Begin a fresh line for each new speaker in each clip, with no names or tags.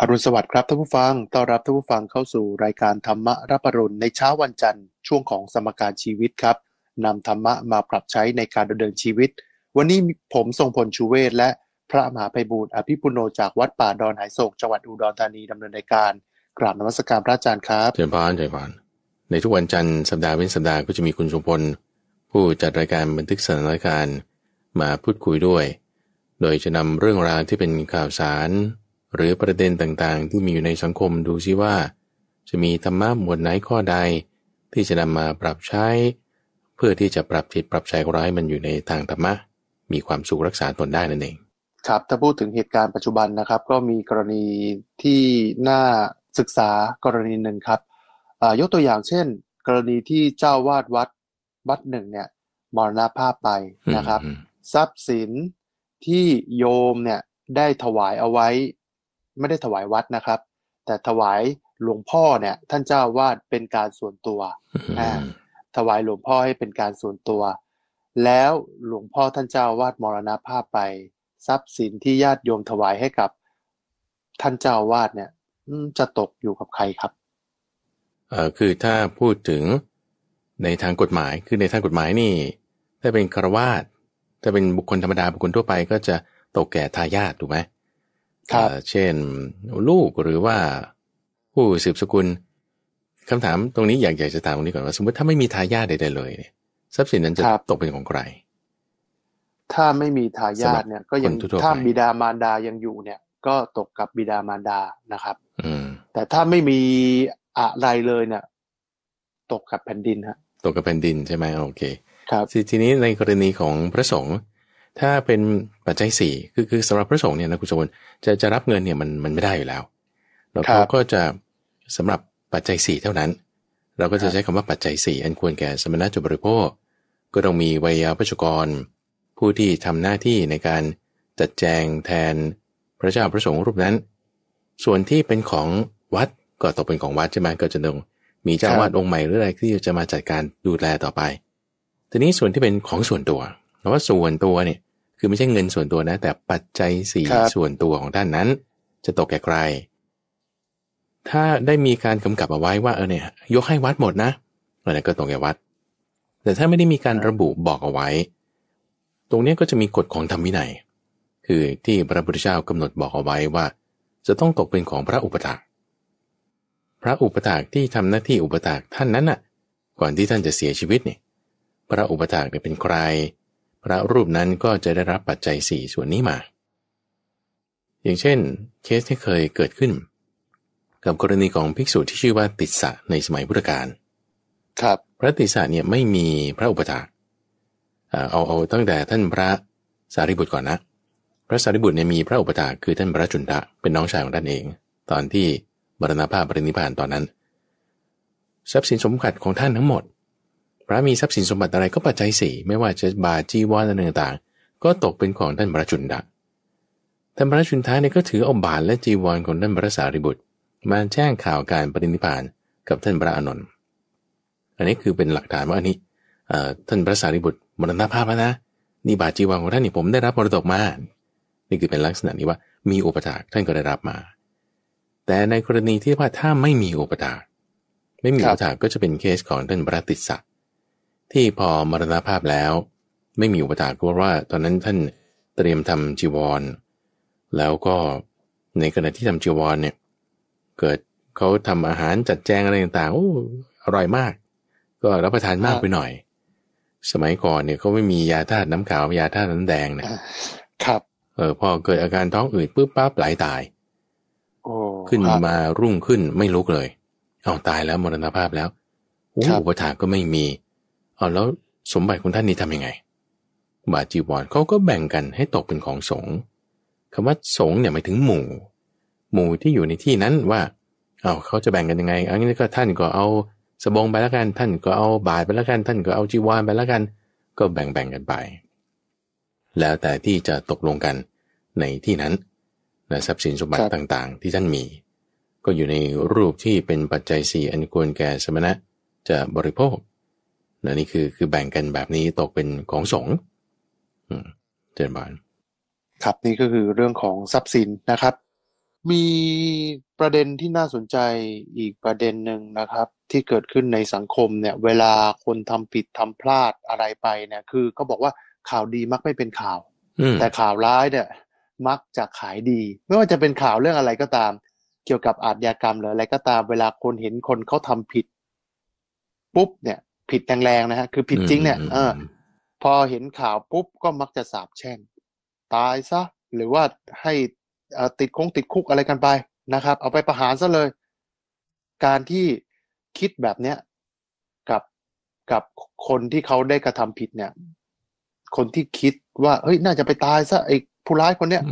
อรุณสวัสดิ์ครับท่านผู้ฟัง ต้อนรับท่านผู้ฟังเข้าสู่รายการธรรมะรับปรุณในเช้าวันจันทร์ช่วงของสมการชีวิตครับนำธรรมะมาปรับใช้ในการดำเนินชีวิต วันนี้ผมทรงพลชูเวศและพระมหาไพบูลอภิปุโนจากวัดป่าดอนหายโศกจังหวัดอุดรธานีดำเนินรายการ
กราบนมัสการพระอาจารย์ครับเฉยิญพรเฉยิญพรในทุกวันจันทร์สัปดาห์เว้นสัปดาห์ก็จะมีคุณทรงพลผู้จัดรายการบันทึกสถานการณ์มาพูดคุยด้วย โดยจะนำเรื่องราวที่เป็นข่าวสารหรือประเด็นต่างๆ ที่มีอยู่ในสังคมดูซิว่า จะมีธรรมะหมวดไหนข้อใด ที่จะนำมาปรับใช้ เพื่อที่จะปรับจิตปรับใจร้ายมันอยู่ในทางธรรมะ มีความสุขรักษาตนได้นั่นเอง
ครับถ้าพูดถึงเหตุการณ์ปัจจุบันนะครับ ก็มีกรณีที่น่าศึกษากรณีหนึ่งครับ ยกตัวอย่างเช่น กรณีที่เจ้าวาดวัด วัดหนึ่งเนี่ยมรณภาพไปนะครับ ทรัพย์สินที่โยมเนี่ยได้ถวายเอาไว้ไม่ได้ถวายวัดนะครับ แต่ถวายหลวงพ่อเนี่ย ท่านเจ้าวาดเป็นการส่วนตัวถวายหลวงพ่อให้เป็นการส่วนตัว แล้วหลวงพ่อท่านเจ้าวาดมรณภาพไป ทรัพย์สินที่ญาติโยมถวายให้กับท่านเจ้าวาดเนี่ยจะตกอยู่กับใครครับ
เออคือถ้าพูดถึงในทางกฎหมายคือในทางกฎหมายนี่ถ้าเป็นครวาสถ้าเป็นบุคคลธรรมดาบุคคลทั่วไป ก็จะตกแก่ทายาทถูกไหมเช่นลูกหรือว่า ผู้สืบสกุลคำถามตรงนี้อยากอยากจะถามตรงนี้ก่อนว่าสมมติถ้าไม่มีทายาทใดๆเลยเนี่ยทรัพย์สินนั้นจะตกเป็นของใคร
ถ้าไม่มีทายาทเนี่ย ก็ยังถ้าบิดามารดายังอยู่ เนี่ย ก็ตกกับบิดามารดานะครับ อืแต่ถ้าไม่มีอะไรเลยเนี่ย ตกกับแผ่นดินฮะ
ตกกับแผ่นดินใช่ไหม โอเค ครับทีนี้ในกรณีของพระสงฆ์ถ้าเป็นปัจจัยสี่คือคือสำหรับพระสงฆ์เนี่ยนะคุณสมบูรจะจะรับเงินเนี่ยมันมันไม่ได้อยู่แล้ว เราก็จะสำหรับปัจจัยสี่เท่านั้น เราก็จะใช้คำว่าปัจจัยสี่อันควรแก่สมณะจุบริโภคก็ต้องมีวัยาพชกรผู้ที่ทำหน้าที่ในการจัดแจงแทนพระเจ้าพระสงฆ์รูปนั้น ส่วนที่เป็นของวัดก็ตกเป็นของวัดใช่ไหมก็จะต้องมีเจ้าวาดองค์ใหม่หรืออะไรที่จะมาจัดการดูแลต่อไป ทีนี้ส่วนที่เป็นของส่วนตัวแราว่าส่วนตัวเนี่ยคือไม่ใช่เงินส่วนตัวนะ แต่ปัจจัยสี่ส่วนตัวของท่านนั้น จะตกแก่ใคร ถ้าได้มีการกำกับเอาไว้ว่าเออเนี่ย ยกให้วัดหมดนะอะไรก็ตกแก่วัด แต่ถ้าไม่ได้มีการระบุบอกเอาไว้ ตรงนี้ก็จะมีกฎของธรรมวินัยคือที่พระพุทธเจ้ากำหนดบอกเอาไว้ว่า จะต้องตกเป็นของพระอุปถาก พระอุปถากที่ทำหน้าที่อุปถากท่านนั้นน่ะก่อนที่ท่านจะเสียชีวิตเนี่ยพระอุปถากเนี่ยเป็นใครพระรูปนั้นก็จะได้รับปัจจัย 4 ส่วนนี้มา อย่างเช่นเคสที่เคยเกิดขึ้น กับกรณีของภิกษุที่ชื่อว่าติสสะในสมัยพุทธกาล ครับ พระติสสะเนี่ยไม่มีพระอุปถาเอาเอาตั้งแต่ท่านพระสารีบุตรก่อนนะ พระสารีบุตรเนี่ยมีพระอุปถาคือท่านพระจุนทะ เป็นน้องชายของท่านเอง ตอนที่บรณภาพปรินิพานตอนนั้นทรัพย์สินสมบัติของท่านทั้งหมดพระมีทรัพย์สินสมบัติอะไรก็ปัจจัยสี่ไม่ว่าจะบาจีวนอะไรต่างๆก็ตกเป็นของท่านพระจุนดะท่านพระจุนท้าเนี่ยก็ถือเอาบาทและจีวรของท่านพระสารีบุตร มาแจ้งข่าวการปรินิพานกับท่านพระอนนท์อันนี้คือเป็นหลักฐานว่าอันนี้ท่านพระสารีบุตรมรณภาพแล้วนะนี่บาจีวรของท่านนี่ผมได้รับมรดกมา นี่คือเป็นลักษณะนี้ว่ามีอุปถากท่านก็ได้รับมา แต่ในกรณีที่ว่าถ้าไม่มีอุปถากไม่มีอุปถากก็จะเป็นเคสของท่านพระติสสะที่พอมรณภาพแล้วไม่มีอุปถากเพราะว่า ตอนนั้นท่านเตรียมทำจีวร แล้วก็ในขณะที่ทำจีวรเนี่ยเกิดเขาทำอาหารจัดแจงอะไรต่างๆโอ้อร่อยมาก ก็รับประทานมากไปหน่อย สมัยก่อนเนี่ยเขาไม่มียาธาตุน้ำขาวยาธาตุน้ำแดงนะครับเออพอเกิดอาการท้องอืดปุ๊บปั๊บไหลาตายขึ้นมารุ่งขึ้นไม่ลุกเลยเอาตายแล้วมรณภาพแล้วอุปถาก็ไม่มีเอาแล้วสมบัติของท่านนี้ทํำยังไงบาจีวรเขาก็แบ่งกันให้ตกเป็นของสงฆ์คำว่าสงฆ์เนี่ยหมายถึงหมู่ หมู่ที่อยู่ในที่นั้นว่า เอาเขาจะแบ่งกันยังไงอันนี้ก็ท่านก็เอาสบงไปแล้วกันท่าน ก็เอาบาทไปแล้วกันท่านก็เอาจีวรไปแล้วกันก็แบ่งๆกันไปแล้วแต่ที่จะตกลงกันในที่นั้นนะทรัพย์สินสมบัติต่างๆ ที่ท่านมี ก็อยู่ในรูปที่เป็นปัจจัยสี่อันควรแก่สมณะจะบริโภคนะนี่คือคือแบ่งกันแบบนี้ตกเป็นของสงฆ์เจรญบาน
ครับนี่ก็คือเรื่องของทรัพย์สินนะครับ มีประเด็นที่น่าสนใจอีกประเด็นหนึ่งนะครับ ที่เกิดขึ้นในสังคมเนี่ย เวลาคนทำผิดทำพลาดอะไรไปเนี่ย คือเขาบอกว่าข่าวดีมักไม่เป็นข่าว แต่ข่าวร้ายเนี่ย มักจะขายดี ไม่ว่าจะเป็นข่าวเรื่องอะไรก็ตาม เกี่ยวกับอาชญากรรม หรืออะไรก็ตามเวลาคนเห็นคนเขาทำผิดปุ๊บเนี่ยผิดแรงๆนะฮะคือผิดจริงเนี่ยเออพอเห็นข่าวปุ๊บก็มักจะสาบแช่งตายซะหรือว่าให้ติดคงติดคุกอะไรกันไปนะครับ เอาไปประหารซะเลย การที่คิดแบบเนี้ยกับกับคนที่เขาได้กระทำผิดเนี่ย คนที่คิดว่าเฮ้ย น่าจะไปตายซะไอ้ผู้ร้ายคนเนี้ย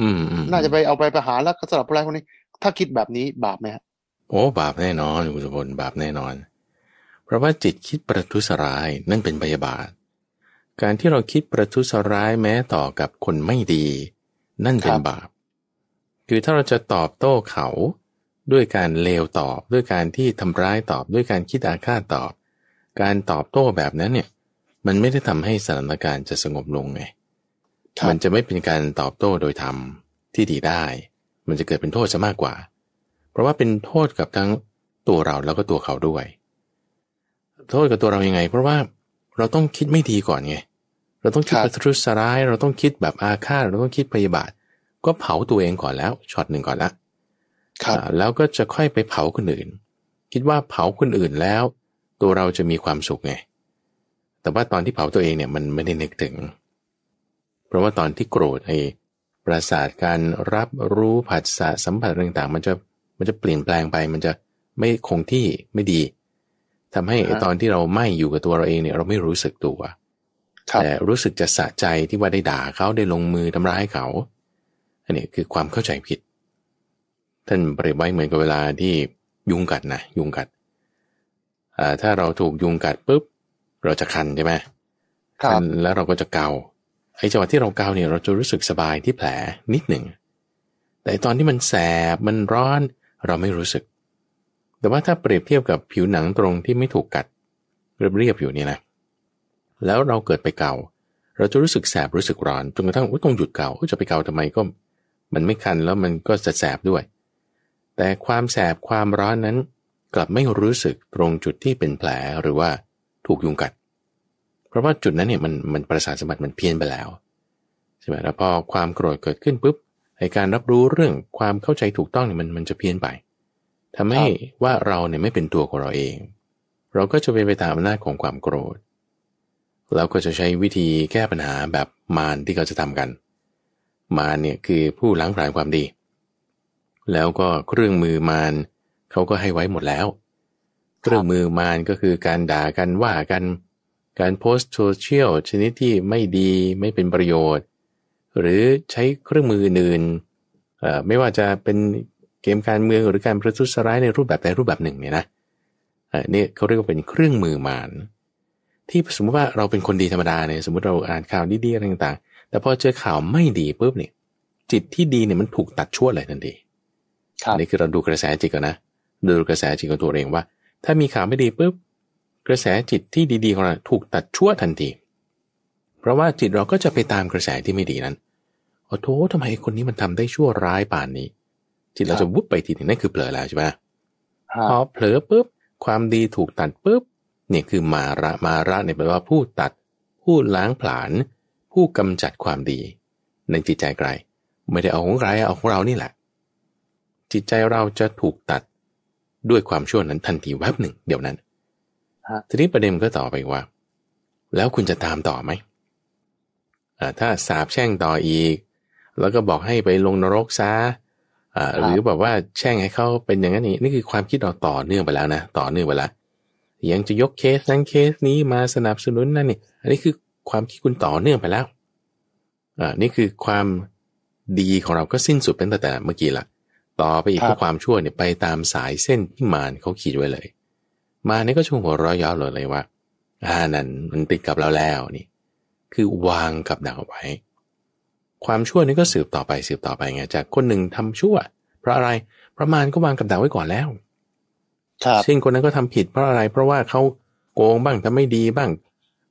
น่าจะไปเอาไปประหารแล้วก็สลับผู้ร้ายคนนี้ถ้าคิดแบบนี้บาปไหมฮะ
โอ้บาปแน่นอนคุณสมบับาปแน่นอนเพราะว่าจิตคิดประทุษร้ายนั่นเป็นพยาบาทการที่เราคิดประทุษร้ายแม้ต่อกับคนไม่ดี นั่นเป็นบาป คือถ้าเราจะตอบโต้เขา ด้วยการเลวตอบด้วยการที่ทำร้ายตอบด้วยการคิดอาฆาตตอบ การตอบโต้แบบนั้นเนี่ยมันไม่ได้ทำให้สถานการณ์จะสงบลงไงมันจะไม่เป็นการตอบโต้โดยธรรมที่ดีได้ มันจะเกิดเป็นโทษจะมากกว่า เพราะว่าเป็นโทษกับทั้งตัวเราแล้วก็ตัวเขาด้วยโทษกับตัวเรายัางไง เพราะว่าเราต้องคิดไม่ดีก่อนไง เราต้องคิดประทุษร้าย เราต้องคิดแบบอาฆาตเราต้องคิดพยาบาท ก็เผาตัวเองก่อนแล้วช็อตหนึ่งก่อนละครับแล้วก็จะค่อยไปเผาคนอื่น คิดว่าเผาคนอื่นแล้ว ตัวเราจะมีความสุขไง แต่ว่าตอนที่เผาตัวเองเนี่ยมันไม่ได้นึกถึง เพราะว่าตอนที่โกรธไอ้ประสาทการรับรู้ผัสสะสัมผัสต่างๆมันจะมันจะเปลี่ยนแปลงไป มันจะไม่คงที่ไม่ดีทำให้ตอนที่เราไม่อยู่กับตัวเราเองเนี่ยเราไม่รู้สึกตัว แต่รู้สึกจะสะใจที่ว่าได้ด่าเขาได้ลงมือทำร้ายเขาอันนี้คือความเข้าใจผิดท่านเปรียบไว้เหมือนกับเวลาที่ยุงกัดนะยุงกัดถ้าเราถูกยุงกัดปุ๊บ เราจะคันใช่ไหมคันแล้วเราก็จะเกาไอ้จังหวะที่เราเกาเนี่ยเราจะรู้สึกสบายที่แผลนิดหนึ่งแต่ตอนที่มันแสบมันร้อนเราไม่รู้สึกแต่ว่าถ้าเปรียบเทียบกับผิวหนังตรงที่ไม่ถูกกัด เรียบๆอยู่นี่นะแล้วเราเกิดไปเกาเราจะรู้สึกแสบ รู้สึกร้อนจนกระทั่งอุ้ยต้องหยุดเกาจะไปเกาทำไมก็ มันไม่คันแล้วมันก็จะแสบด้วย แต่ความแสบ ความร้อนนั้น กลับไม่รู้สึกตรงจุดที่เป็นแผลหรือว่าถูกยุงกัด เพราะว่าจุดนั้นเนี่ยมันมันประสาทสมบัติมันเพี้ยนไปแล้วใช่ไหมแล้วพอความโกรธเกิดขึ้นปุ๊บไอการรับรู้เรื่องความเข้าใจถูกต้องเนี่ยมันมันจะเพี้ยนไปทำให้ว่าเราเนี่ยไม่เป็นตัวของเราเอง เราก็จะเป็นไปตามอำนาจของความโกรธ เราก็จะใช้วิธีแก้ปัญหาแบบมารที่เขาจะทำกัน มารเนี่ยคือผู้ล้างผลาญความดี แล้วก็เครื่องมือมารเขาก็ให้ไว้หมดแล้ว เครื่องมือมารก็คือการด่ากันว่ากัน การโพสต์โซเชียลชนิดที่ไม่ดีไม่เป็นประโยชน์ หรือใช้เครื่องมืออื่นไม่ว่าจะเป็นเกมการเมืองหรือการประทุษร้ายในรูปแบบใดรูปแบบหนึ่งเนี่ยนะเนี่ยเขาเรียกว่าเป็นเครื่องมือมารที่สมมติว่าเราเป็นคนดีธรรมดาเนี่ยสมมติเราอ่านข่าวดีๆอะไรต่างๆ แต่พอเจอข่าวไม่ดีปุ๊บเนี่ยจิตที่ดีเนี่ยมันถูกตัดชั่วเลยทันทีอันนี้คือเราดูกระแสจิตก่อนนะดูกระแสจิตของตัวเองว่า ถ้ามีข่าวไม่ดีปุ๊บกระแสจิตที่ดีๆของเราถูกตัดชั่วทันที เพราะว่าจิตเราก็จะไปตามกระแสที่ไม่ดีนั้นโอ้โหทำไมคนนี้มันทำได้ชั่วร้ายป่านนี้จิตเราจะวุบไปทีนึ่งนั่นคือเผลอแล้วใช่ไหมพอเผลอปุ๊บ ความดีถูกตัดปุ๊บเนี่ยคือมาระมาระเนี่ยแปลว่าผู้ตัดผู้ล้างผลาญผู้กำจัดความดี ในจิตใจใครไม่ได้เอาของใครเอาของเรานี่แหละ จิตใจเราจะถูกตัดด้วยความชั่วนั้นทันทีแวบหนึ่งเดี๋ยวนั้นทีนี้ประเด็นก็ต่อไปว่า แล้วคุณจะตามต่อไหมถ้าสาบแช่งต่ออีก แล้วก็บอกให้ไปลงนรกซะหรือแบบว่าแช่งให้เขาเป็นอย่างนั้นนี่นี่คือความคิดเราต่อเนื่องไปแล้วนะต่อเนื่องไปแล้ว ยังจะยกเคสนั้นเคสนี้มาสนับสนุนนั่นนี่อันนี้คือความคิดคุณต่อเนื่องไปแล้ว อ่านี่คือความดีของเราก็สิ้นสุดเป็นแต่เมื่อกี้ละต่อไปอีกก็ความชั่วเนี่ยไปตามสายเส้นที่มารเขาขีดไว้เลย มานี่ก็ชงหัวร้อยย้อเลยเลยว่าอ่านั่นมันติดกับเราแล้วนี่ คือวางกับดักไว้ความชั่วนี่ก็สืบต่อไปสืบต่อไปไงจากคนหนึ่งทำชั่ว เพราะอะไรประมาณก็วางกับดักไว้ก่อนแล้วครับซึ่งคนนั้นก็ทำผิดเพราะอะไร เพราะว่าเขาโกงบ้างทำไม่ดีบ้าง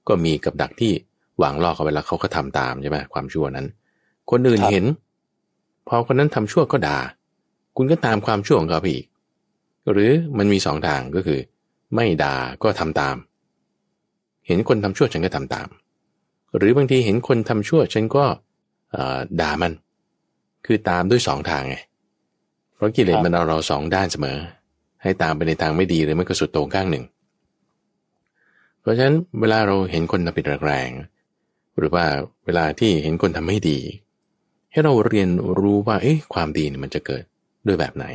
ก็มีกับดักที่วางล่อเขาไว้แล้วเขาก็ทำตามใช่ไหมความชั่วนั้น คนอื่นเห็นพอคนนั้นทำชั่วก็ด่าคุณก็ตามความชั่วของเขาไปอีกหรือมันมีสองทางก็คือ ไม่ด่าก็ทำตาม เห็นคนทำชั่วฉันก็ทำตาม หรือบางทีเห็นคนทำชั่วฉันก็ด่ามัน คือตามด้วยสองทางไงเพราะกิเลสมันเอาเราสองด้านเสมอ ให้ตามไปในทางไม่ดีหรือไม่ก็สุดโต่งข้างหนึ่ง เพราะฉะนั้นเวลาเราเห็นคนทำผิดแรงหรือว่าเวลาที่เห็นคนทำไม่ดี ให้เราเรียนรู้ว่าเอ๊ะความดีมันจะเกิดด้วยแบบไหน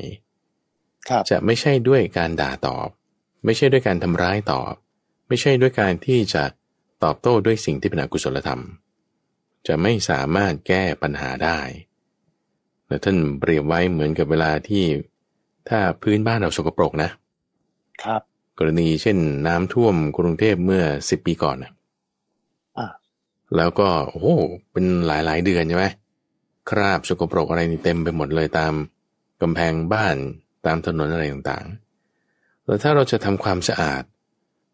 จะไม่ใช่ด้วยการด่าตอบ ไม่ใช่ด้วยการทำร้ายตอบ ไม่ใช่ด้วยการที่จะตอบโต้ด้วยสิ่งที่เป็นอกุศลธรรมจะไม่สามารถแก้ปัญหาได้ แลวท่านเปรียบไว้เหมือนกับเวลาที่ถ้าพื้นบ้านเราสกปรกนะ ครับ กรณีเช่นน้ำท่วมกรุงเทพเมื่อสิบปีก่อนนะแล้วก็โอ้ เป็นหลายๆ เดือนใช่ไหม คราบสกปรกอะไรนี่เต็มไปหมดเลยตามกำแพงบ้านตามถนนอะไรต่างๆ แล้วถ้าเราจะทำความสะอาด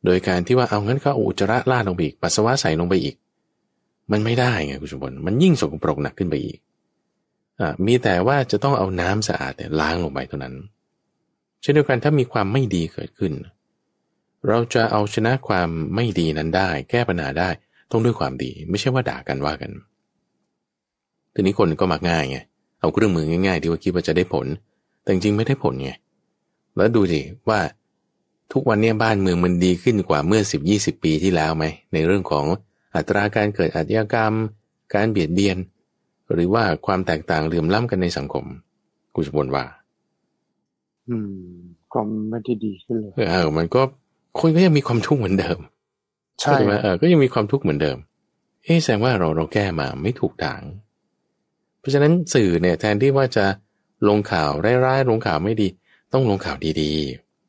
โดยการที่ว่าเอางั้นก็อุจจาระลาดลงไปอีกปัสสาวะใส่ลงไปอีกมันไม่ได้ไงคุณสมบลมันยิ่งสกปรกหนักขึ้นไปอีก อ่า มีแต่ว่าจะต้องเอาน้ำสะอาดเนี่ยล้างลงไปเท่านั้น เช่นเดียวกันถ้ามีความไม่ดีเกิดขึ้น เราจะเอาชนะความไม่ดีนั้นได้ แก้ปัญหาได้ ต้องด้วยความดี ไม่ใช่ว่าด่ากันว่ากัน ทีนี้คนก็มักง่ายไงเอาเครื่องมือง่ายๆ ที่ว่าคิดว่าจะได้ผล แต่จริงไม่ได้ผลไง แล้วดูสิว่าทุกวันนี้บ้านเมืองมันดีขึ้นกว่าเมื่อ10-20ปีที่แล้วไหมในเรื่องของอัตราการเกิดอาชญากรรม การเบียดเบียน หรือว่าความแตกต่างเหลื่อมล้ำกันในสังคม กูจะบ่นว่า
อืมก็ไม่ได้ดีขึ้นเลย
เออ มันก็คนก็ยังมีความทุกข์เหมือนเดิม ใช่ไหมเออก็ยังมีความทุกข์เหมือนเดิม เอ๊แสดงว่าเราเราแก้มาไม่ถูกทาง เพราะฉะนั้นสื่อเนี่ยแทนที่ว่าจะลงข่าวร้ายๆ ลงข่าวไม่ดี ต้องลงข่าวดี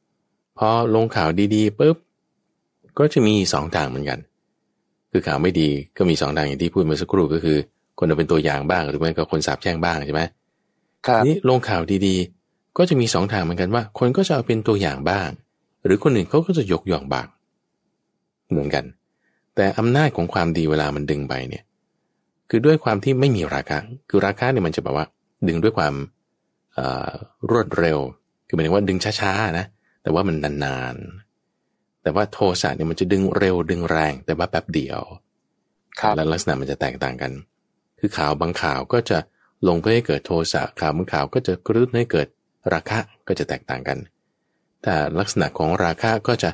ๆ พอลงข่าวดีๆปุ๊บ ก็จะมีสองทางเหมือนกันคือข่าวไม่ดีก็มีสองทางอย่างที่พูดเมื่อสักครู่ ก็คือคนเอาเป็นตัวอย่างบ้าง หรือไม่ก็คนสาบแช่งบ้างใช่ไหมครับนี่ลงข่าวดีๆก็จะมีสองทางเหมือนกันว่า คนก็จะเอาเป็นตัวอย่างบ้าง หรือคนอื่นเขาก็จะยกย่องบ้าง เหมือนกัน แต่อำนาจของความดีเวลามันดึงไปเนี่ย คือด้วยความที่ไม่มีราคาคือราคาเนี่ยมันจะแบบว่า ดึงด้วยความรวดเร็วคือหมายถึงว่าดึงช้าๆนะ แต่ว่ามันนานแต่ว่าโทสะเนี่ยมันจะดึงเร็วดึงแรงแต่ว่าแป๊บเดียวและลักษณะมันจะแตกต่างกัน คือข่าวบางข่าวก็จะลงเพื่อให้เกิดโทสะข่าวบางข่าวก็จะกระตุ้นให้เกิดราคะก็จะแตกต่างกัน แต่ลักษณะของราคะก็จะ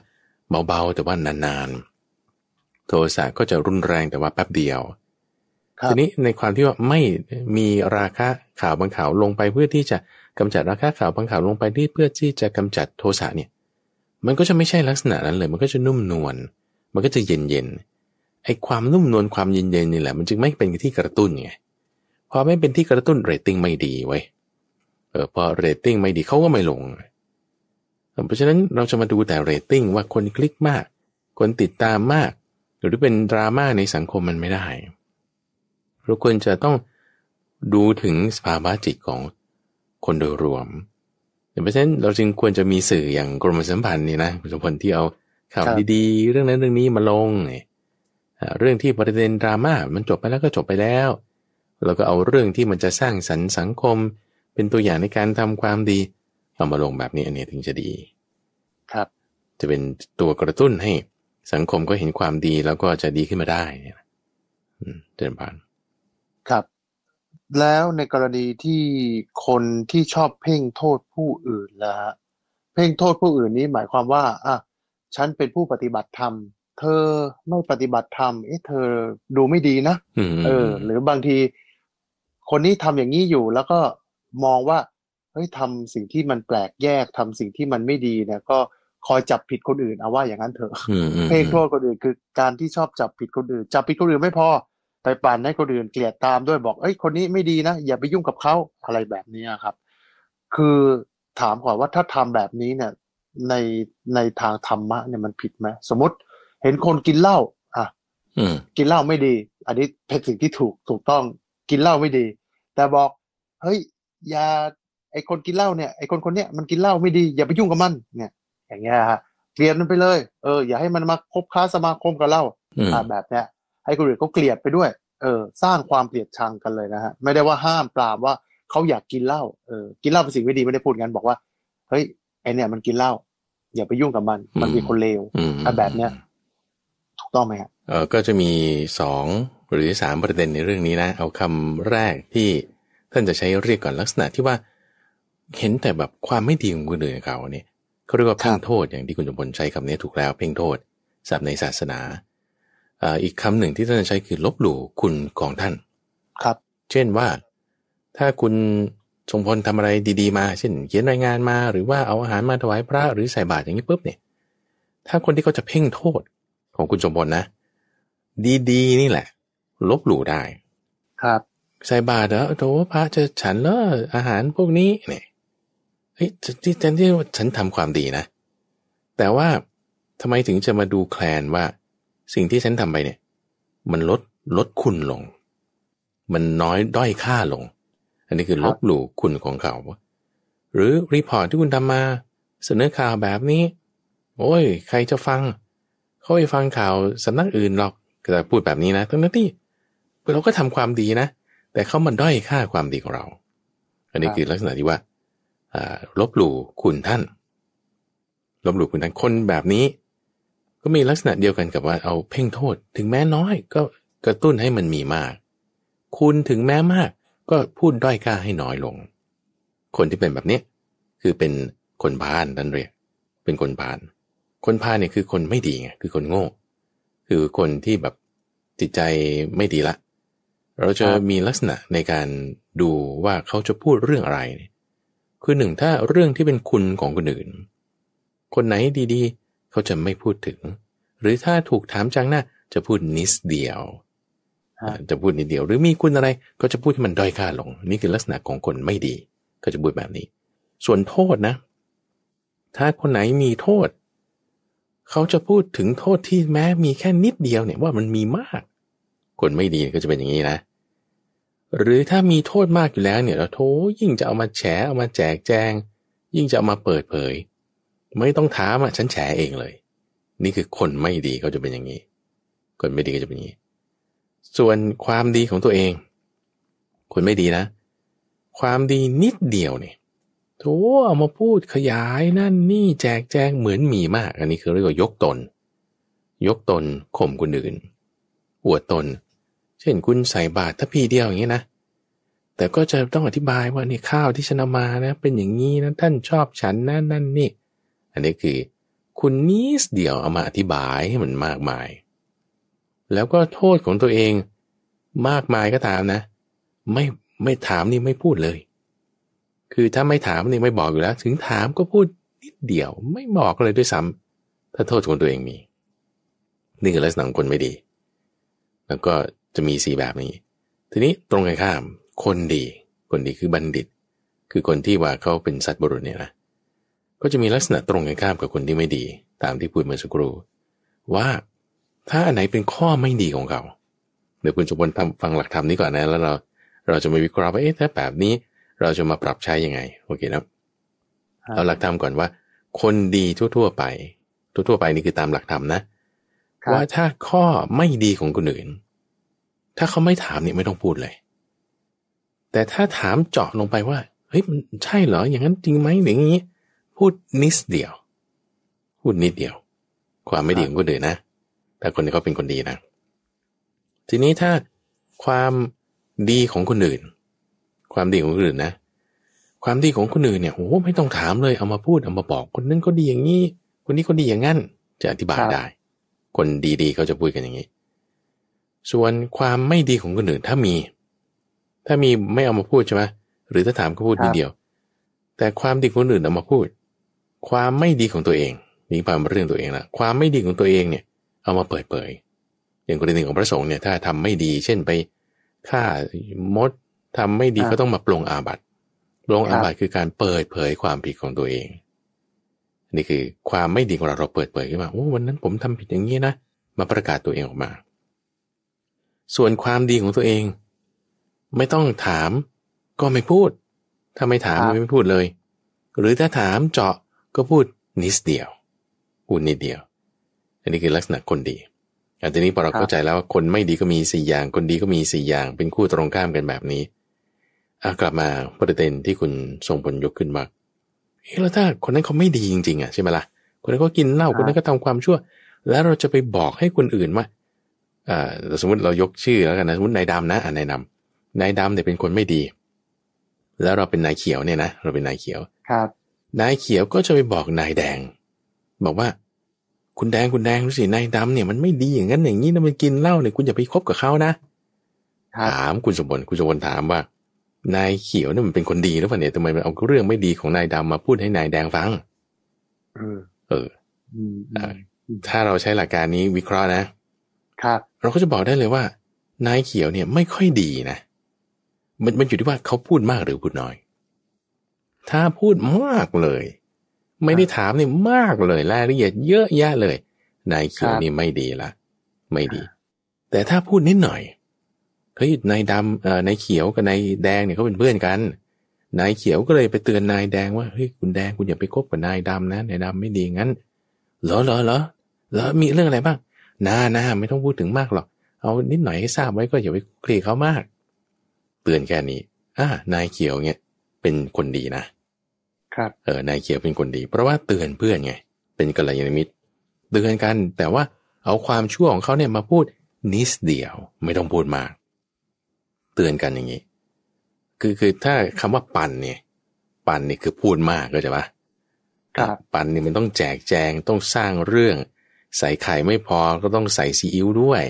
เบาๆ แต่ว่านานๆ โทสะก็จะรุนแรงแต่ว่าแป๊บเดียวทีนี้ในความที่ว่าไม่มีราคะข่าวบางข่าวลงไปเพื่อที่จะกำจัดราคะข่าวบางข่าวลงไปที่เพื่อที่จะกำจัดโทสะเนี่ยมันก็จะไม่ใช่ลักษณะนั้นเลย มันก็จะนุ่มนวล มันก็จะเย็นเย็นไอ้ความนุ่มนวลความเย็นเย็นนี่แหละ มันจึงไม่เป็นที่กระตุ้นไงพอไม่เป็นที่กระตุ้นเรตติ้งไม่ดีไว้เออพอเรตติ้งไม่ดีเขาก็ไม่ลง เพราะฉะนั้นเราจะมาดูแต่เรตติ้งว่าคนคลิกมาก คนติดตามมาก หรือเป็นดราม่าในสังคมมันไม่ได้เราควรจะต้องดูถึงสภาวะจิตของคนโดยรวมเพราะฉะนั้นเราจึงควรจะมีสื่ออย่างกรมสัมพันธ์นี่นะคุณสมพลที่เอาข่าวดีๆ เรื่องนั้นเรื่องนี้มาลงเนี่ยเรื่องที่ประเด็นดราม่ามันจบไปแล้วก็จบไปแล้ว เราก็เอาเรื่องที่มันจะสร้างสรรค์สังคมเป็นตัวอย่างในการทำความดีเอามาลงแบบนี้ อันนี้ถึงจะดี ครับ จะเป็นตัวกระตุ้นให้สังคมก็เห็นความดีแล้วก็จะดีขึ้นมาได้เนี่ยเดินผ่าน
ครับแล้วในกรณีที่คนที่ชอบเพ่งโทษผู้อื่นละฮะเพ่งโทษผู้อื่นนี้หมายความว่าอ่ะ ฉันเป็นผู้ปฏิบัติธรรมเธอ ไม่ปฏิบัติธรรมเอ๊ะเธอดูไม่ดีนะเออหรือบางที คนนี้ทำอย่างนี้อยู่ แล้วก็มองว่าเฮ้ยทำสิ่งที่มันแปลกแยกทำสิ่งที่มันไม่ดีเนี่ย ก็คอยจับผิดคนอื่นเอาว่า อย่างนั้นเถอะเพ่งโทษคนอื่นคือ การที่ชอบจับผิดคนอื่น จับผิดคนอื่นไม่พอไปปั่นให้คนอื่นเกลียดตามด้วยบอกเอ้ยคนนี้ไม่ดีนะอย่าไปยุ่งกับเขาอะไรแบบนี้ครับ คือถามก่อนว่าถ้าทำแบบนี้เนี่ย ในในทางธรรมะ เนี่ยมันผิดไหมสมมติ เห็นคนกินเหล้าอ่ะกินเหล้าไม่ดี อันนี้เป็นสิ่งที่ถูกถูกต้องกินเหล้าไม่ดี แต่บอก เฮ้ย อย่า ไอคนกินเหล้าเนี่ยไอคนคนเนี้ยมันกินเหล้าไม่ดีอย่าไปยุ่งกับมัน เนี่ย อย่างเงี้ยฮะเกลียดมันไปเลยเอออย่าให้มันมาคบค้าสมาคมกับเหล้าอ่าแบบเนี้ยให้คนอื่นเขาเกลียดไปด้วย เออ สร้างความเกลียดชังกันเลยนะฮะไม่ได้ว่าห้ามปรามว่าเขาอยากกินเหล้า เออกินเหล้าเป็นสิ่งไม่ดีไม่ได้พูดกันบอกว่าเฮ้ย ไอเนี่ย มันกินเหล้าอย่าไปยุ่งกับมัน มันเป็นคนเลวอ่ะแบบเนี้ยถูกต้องไหมฮะ
เออก็จะมีสองหรือสามประเด็นในเรื่องนี้นะเอาคำแรกที่ท่านจะใช้เรียกก่อนลักษณะที่ว่า เห็นแต่แบบความไม่ดีของคนอื่นเขาเนี่ยเขาเรียกว่าเพ่งโทษอย่างที่คุณจมพลใช้คํนี้ถูกแล้ว เพ่งโทษศัพท์ในศาสนาอีกคำหนึ่งที่ท่านใช้คือลบหลู่คุณของท่าน ครับ เช่นว่าถ้าคุณทรงพลทำอะไรดีๆมาเช่นเขียนรายงานมา หรือว่าเอาอาหารมาถวายพระหรือใส่บาตรอย่างนี้ปุ๊บเนี่ยถ้าคนที่เขาจะเพ่งโทษของคุณสมพลนะ ดี ๆ นี่แหละ ลบหลู่ได้ ครับใส่บาตรแล้วโถพระจะฉันแล้วอาหารพวกนี้เนี่ยเฮ้ยที่แทนที่ฉันทำความดีนะ แต่ว่าทำไมถึงจะมาดูแคลนว่าสิ่งที่ฉันทำไปเนี่ย มันลดลดคุณลง มันน้อยด้อยค่าลง อันนี้คือลบหลู่คุณของเขาหรือรีพอร์ตที่คุณทำมา เสนอข่าวแบบนี้ โอ้ย ใครจะฟัง เขาไปฟังข่าวสำนักอื่นหรอกก็จะพูดแบบนี้นะทั้งนั้นที่เราก็ทำความดีนะ แต่เขามันด้อยค่าความดีของเรา อันนี้คือลักษณะที่ว่าลบหลู่คุณท่าน ลบหลู่คุณท่านคนแบบนี้ก็มีลักษณะเดียวกันกับว่าเอาเพ่งโทษถึงแม้น้อยก็กระตุ้นให้มันมีมาก คุณถึงแม้มากก็พูดด้อยค่าให้น้อยลง คนที่เป็นแบบนี้ คือเป็นคนพาลนั่นเรียกเป็นคนพาลคนพาลเนี่ยคือคนไม่ดีไงคือคนโง่ คือคนที่แบบจิตใจไม่ดีละ เราจะมีลักษณะในการดูว่าเขาจะพูดเรื่องอะไร คือหนึ่งถ้าเรื่องที่เป็นคุณของคนอื่น คนไหนดี ๆเขาจะไม่พูดถึง หรือถ้าถูกถามจังหน้าจะพูดนิดเดียวจะพูดนิดเดียว หรือมีคุณอะไรก็จะพูดให้มันด้อยค่าลง นี่คือลักษณะของคนไม่ดี ก็จะพูดแบบนี้ ส่วนโทษนะ ถ้าคนไหนมีโทษ เขาจะพูดถึงโทษที่แม้มีแค่นิดเดียวเนี่ยว่ามันมีมาก คนไม่ดีก็จะเป็นอย่างนี้นะหรือถ้ามีโทษมากอยู่แล้วเนี่ยเราโทยิ่งจะเอามาแฉเอามาแจกแจง ยิ่งจะเอามาเปิดเผยไม่ต้องถามอ่ะฉันแฉเองเลย นี่คือคนไม่ดีเขาจะเป็นอย่างนี้ คนไม่ดีก็จะเป็นอย่างนี้ ส่วนความดีของตัวเอง คนไม่ดีนะ ความดีนิดเดียวเนี่ยทัอามาพูดขยายนั่นนี่ แจกแจงเหมือนมีมาก อันนี้คือเรียกว่ายกตน ยกตนข่มคนอื่นอวดตน เช่นคุณใส่บาตรถ้าพี่เดียวอย่างนี้นะแต่ก็จะต้องอธิบายว่านี่ข้าวที่ฉันเอามานะเป็นอย่างนี้นะ ท่านชอบฉันนะนั่นนี่อันนี้คือคุณนิสเดียวเอามาอธิบายให้มันมากมาย แล้วก็โทษของตัวเอง มากมายก็ตามนะ ไม่ไม่ถามนี่ไม่พูดเลย คือถ้าไม่ถามนี่ไม่บอกอยู่แล้ว ถึงถามก็พูดนิดเดียว ไม่บอกเลยด้วยซ้ำ ถ้าโทษของตัวเองมีนี่คือลักษณะคนไม่ดี แล้วก็จะมีสี่แบบนี้ ทีนี้ตรงกันข้าม คนดี คนดีคือบัณฑิต คือคนที่ว่าเขาเป็นสัตว์บุรุษเนี่ยนะก็จะมีลักษณะตรงกันข้ามกับคนที่ไม่ดี ตามที่พูดเมื่อสักครู่ ว่าถ้าอันไหนเป็นข้อไม่ดีของเขาเดี๋ยวคุณจุบลทำฟังหลักธรรมนี้ก่อนนะแล้วเราเราจะมาวิเคราะห์ว่าเอ๊ะถ้าแบบนี้ เราจะมาปรับใช้ยังไง โอเคนะเอาหลักธรรมก่อนว่า คนดีทั่วๆไป ทั่ว ๆไปนี่คือตามหลักธรรมนะว่าถ้าข้อไม่ดีของคนอื่น ถ้าเขาไม่ถามเนี่ยไม่ต้องพูดเลย แต่ถ้าถามเจาะลงไปว่าเฮ้ยมันใช่เหรออย่างนั้นจริงไหมหรืออย่างนี้พูดนิดเดียว พูดนิดเดียว ความไม่ดีของคนอื่นนะ แต่คนนี้เขาเป็นคนดีนะ ทีนี้ถ้าความดีของคนอื่น ความดีของคนอื่นนะ ความดีของคนอื่นเนี่ย โอ้ไม่ต้องถามเลย เอามาพูด เอามาบอก คนนั้นก็ดีอย่างนี้ คนนี้ก็ดีอย่างนั้น จะอธิบายได้ คนดีๆ เขาจะพูดกันอย่างนี้ ส่วนความไม่ดีของคนอื่นถ้ามี ถ้ามีไม่เอามาพูดใช่ไหมหรือถ้าถามก็พูดนิดเดียว แต่ความดีคนอื่นเอามาพูดความไม่ดีของตัวเอง นี่ความเรื่องตัวเองละความไม่ดีของตัวเองเนี่ยเอามาเปิดเผยอย่างกรณีของพระสงฆ์เนี่ยถ้าทำไม่ดี เช่นไปฆ่ามดทำไม่ดีก็ต้องมาปรงอาบัติปรงอาบัติคือการเปิดเผยความผิดของตัวเอง นี่คือความไม่ดีของเราเราเปิดเผยขึ้นมาโอ้วันนั้นผมทำผิดอย่างนี้นะ มาประกาศตัวเองออกมา ส่วนความดีของตัวเอง ไม่ต้องถามก็ไม่พูด ถ้าไม่ถามไม่พูดเลย หรือถ้าถามเจาะก็พูดนิดเดียวพูดนิดเดียว อันนี้คือลักษณะคนดีอันนี้พอเราเข้าใจแล้วว่าคนไม่ดีก็มีสี่อย่าง คนดีก็มีสี่อย่างเป็นคู่ตรงข้ามกันแบบนี้อากลับมาประเด็นที่คุณทรงผลยกขึ้นมาเฮ้แล้วถ้าคนนั้นเขาไม่ดีจริง ๆ อ่ะใช่ไหมล่ะคนนั้นก็กินเหล้าคนนั้นก็ทำความชั่ว แล้วเราจะไปบอกให้คนอื่นว่าอ่าสมมติเรายกชื่อแล้วกันนะสมมตินายดำนะอ่านายดำนายดำเนี่ยเป็นคนไม่ดี แล้วเราเป็นนายเขียวเนี่ยนะ เราเป็นนายเขียวครับนายเขียวก็จะไปบอกนายแดง บอกว่าคุณแดงคุณแดงรู้สินายดำเนี่ยมันไม่ดีอย่างนั้น อย่างนี้นะมันกินเหล้าเนี่ยคุณอย่าไปคบกับเขานะถามคุณสมบัติคุณสมบัติถามว่า นายเขียวเนี่ยมันเป็นคนดีหรือเปล่าเนี่ยทำไมมันเอาเรื่องไม่ดีของนายดำมาพูดให้นายแดงฟังเออเออ ถ้าเราใช้หลักการนี้วิเคราะห์นะครับเราก็จะบอกได้เลยว่า นายเขียวเนี่ยไม่ค่อยดีนะ มันมันอยู่ที่ว่าเขาพูดมากหรือพูดน้อยถ้าพูดมากเลย ไม่ได้ถามนี่มากเลย รายละเอียดเยอะแยะเลยนายคิวนี่ไม่ดีละไม่ดี แต่ถ้าพูดนิดหน่อยเฮ้ยนายดำเอ่อนายเขียวกับนายแดงเนี่ยเขาเป็นเพื่อนกันนายเขียวก็เลยไปเตือนนายแดงว่าเฮ้ยคุณแดงคุณอย่าไปคบกับนายดำนะนายดำไม่ดีงั้นเหรอเหรอเหรอเหรอมีเรื่องอะไรบ้างนานาไม่ต้องพูดถึงมากหรอกเอานิดหน่อยให้ทราบไว้ก็อย่าไปเคลียเขามาก เตือนแค่นี้อ่านายเขียวเนี่ยเป็นคนดีนะ ครับเออ นายเขียวเป็นคนดี เพราะว่าเตือนเพื่อนไง เป็นกัลยาณมิตร เตือนกัน แต่ว่าเอาความชั่วของเขาเนี่ยมาพูด นิดเดียว ไม่ต้องพูดมาก เตือนกันอย่างนี้คือคือถ้าคำว่าปั่นเนี่ย ปั่นนี่คือพูดมากก็จะปะครับปั่นนี่มันต้องแจกแจง ต้องสร้างเรื่อง ใส่ไข่ไม่พอก็ต้องใส่ซีอิ๊วด้วย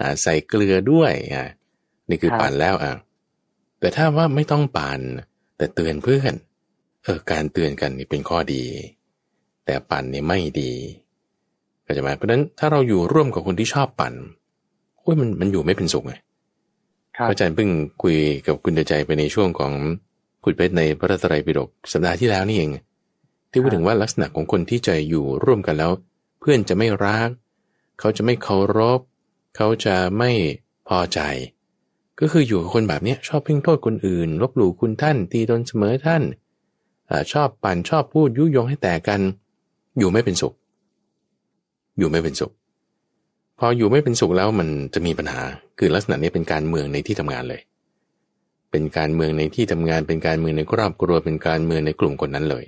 อ่าใส่เกลือด้วยอ่านี่คือปั่นแล้วอ่ะ แต่ถ้าว่าไม่ต้องปั่นแต่เตือนเพื่อนเออการเตือนกันนี่เป็นข้อดี แต่ปั่นนี่ไม่ดี ก็จะหมายเพราะนั้นถ้าเราอยู่ร่วมกับคนที่ชอบปั่นโอ้ยมัน มันอยู่ไม่เป็นสุขไงอาจารย์เพิ่งคุยกับคุณเดใจไปในช่วงของคุณเพชรในพระตรัยปิฎกสัปดาห์ที่แล้วนี่เองที่พูดถึงว่าลักษณะของคนที่ใจอยู่ร่วมกันแล้ว เพื่อนจะไม่รักเขาจะไม่เคารพเขาจะไม่พอใจก็คืออยู่กับคนแบบนี้ชอบพพ่งโทษคนอื่น ลบหลู่คุณท่านตีตนเสมอท่านอชอบปั่นชอบพูดยุยงให้แตกกัน อยู่ไม่เป็นสุข อยู่ไม่เป็นสุขพออยู่ไม่เป็นสุขแล้วมันจะมีปัญหา คือลักษณะนี้เป็นการเมืองในที่ทำงานเลย เป็นการเมืองในที่ทำงาน เป็นการเมืองในครอบครัว เป็นการเมืองในกลุ่มคนนั้นเลย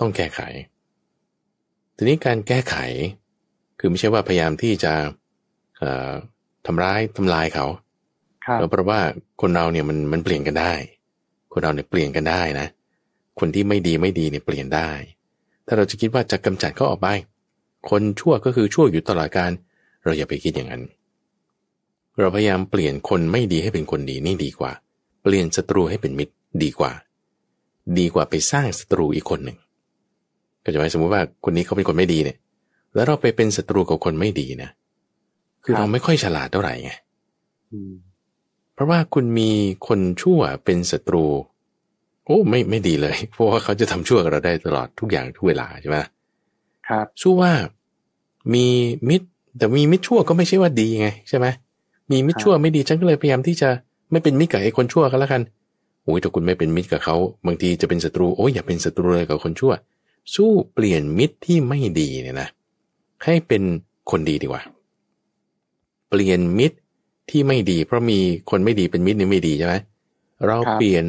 ต้องแก้ไข ทีนี้การแก้ไขคือไม่ใช่ว่าพยายามที่จะทำร้ายทำลายเขาเพราะว่าคนเราเนี่ยมันมันเปลี่ยนกันได้ คนเราเนี่ยเปลี่ยนกันได้นะ คนที่ไม่ดีไม่ดีเนี่ยเปลี่ยนได้ ถ้าเราจะคิดว่าจะกำจัดเขาออกไป คนชั่วก็คือชั่วอยู่ตลอดการ เราอย่าไปคิดอย่างนั้น เราพยายามเปลี่ยนคนไม่ดีให้เป็นคนดีนี่ดีกว่า เปลี่ยนศัตรูให้เป็นมิตรดีกว่า ดีกว่าไปสร้างศัตรูอีกคนหนึ่ง ก็จะหมายสมมติว่าคนนี้เขาเป็นคนไม่ดีเนี่ย แล้วเราไปเป็นศัตรูกับคนไม่ดีนะ คือเราไม่ค่อยฉลาดเท่าไหร่ไงเพราะว่าคุณมีคนชั่วเป็นศัตรู โอ้ไม่ไม่ดีเลยเพราะว่าเขาจะทำชั่วกับเราได้ตลอดทุกอย่างทุกเวลาใช่ไหมครับสู้ว่ามีมิตร แต่มีมิตรชั่วก็ไม่ใช่ว่าดีไง ใช่ไหมมีมิตรชั่วไม่ดีฉันก็เลยพยายามที่จะไม่เป็นมิตรกับไอ้คนชั่วก็แล้วกันโอ้ยถ้าคุณไม่เป็นมิตรกับเขาบางทีจะเป็นศัตรูโอ้ยอย่าเป็นศัตรูเลยกับคนชั่วสู้เปลี่ยนมิตรที่ไม่ดีเนี่ยนะ ให้เป็นคนดีดีกว่า เปลี่ยนมิตรที่ไม่ดีเพราะมีคนไม่ดีเป็นมิตรนี่ไม่ดีใช่ไหมเราเปลี่ยน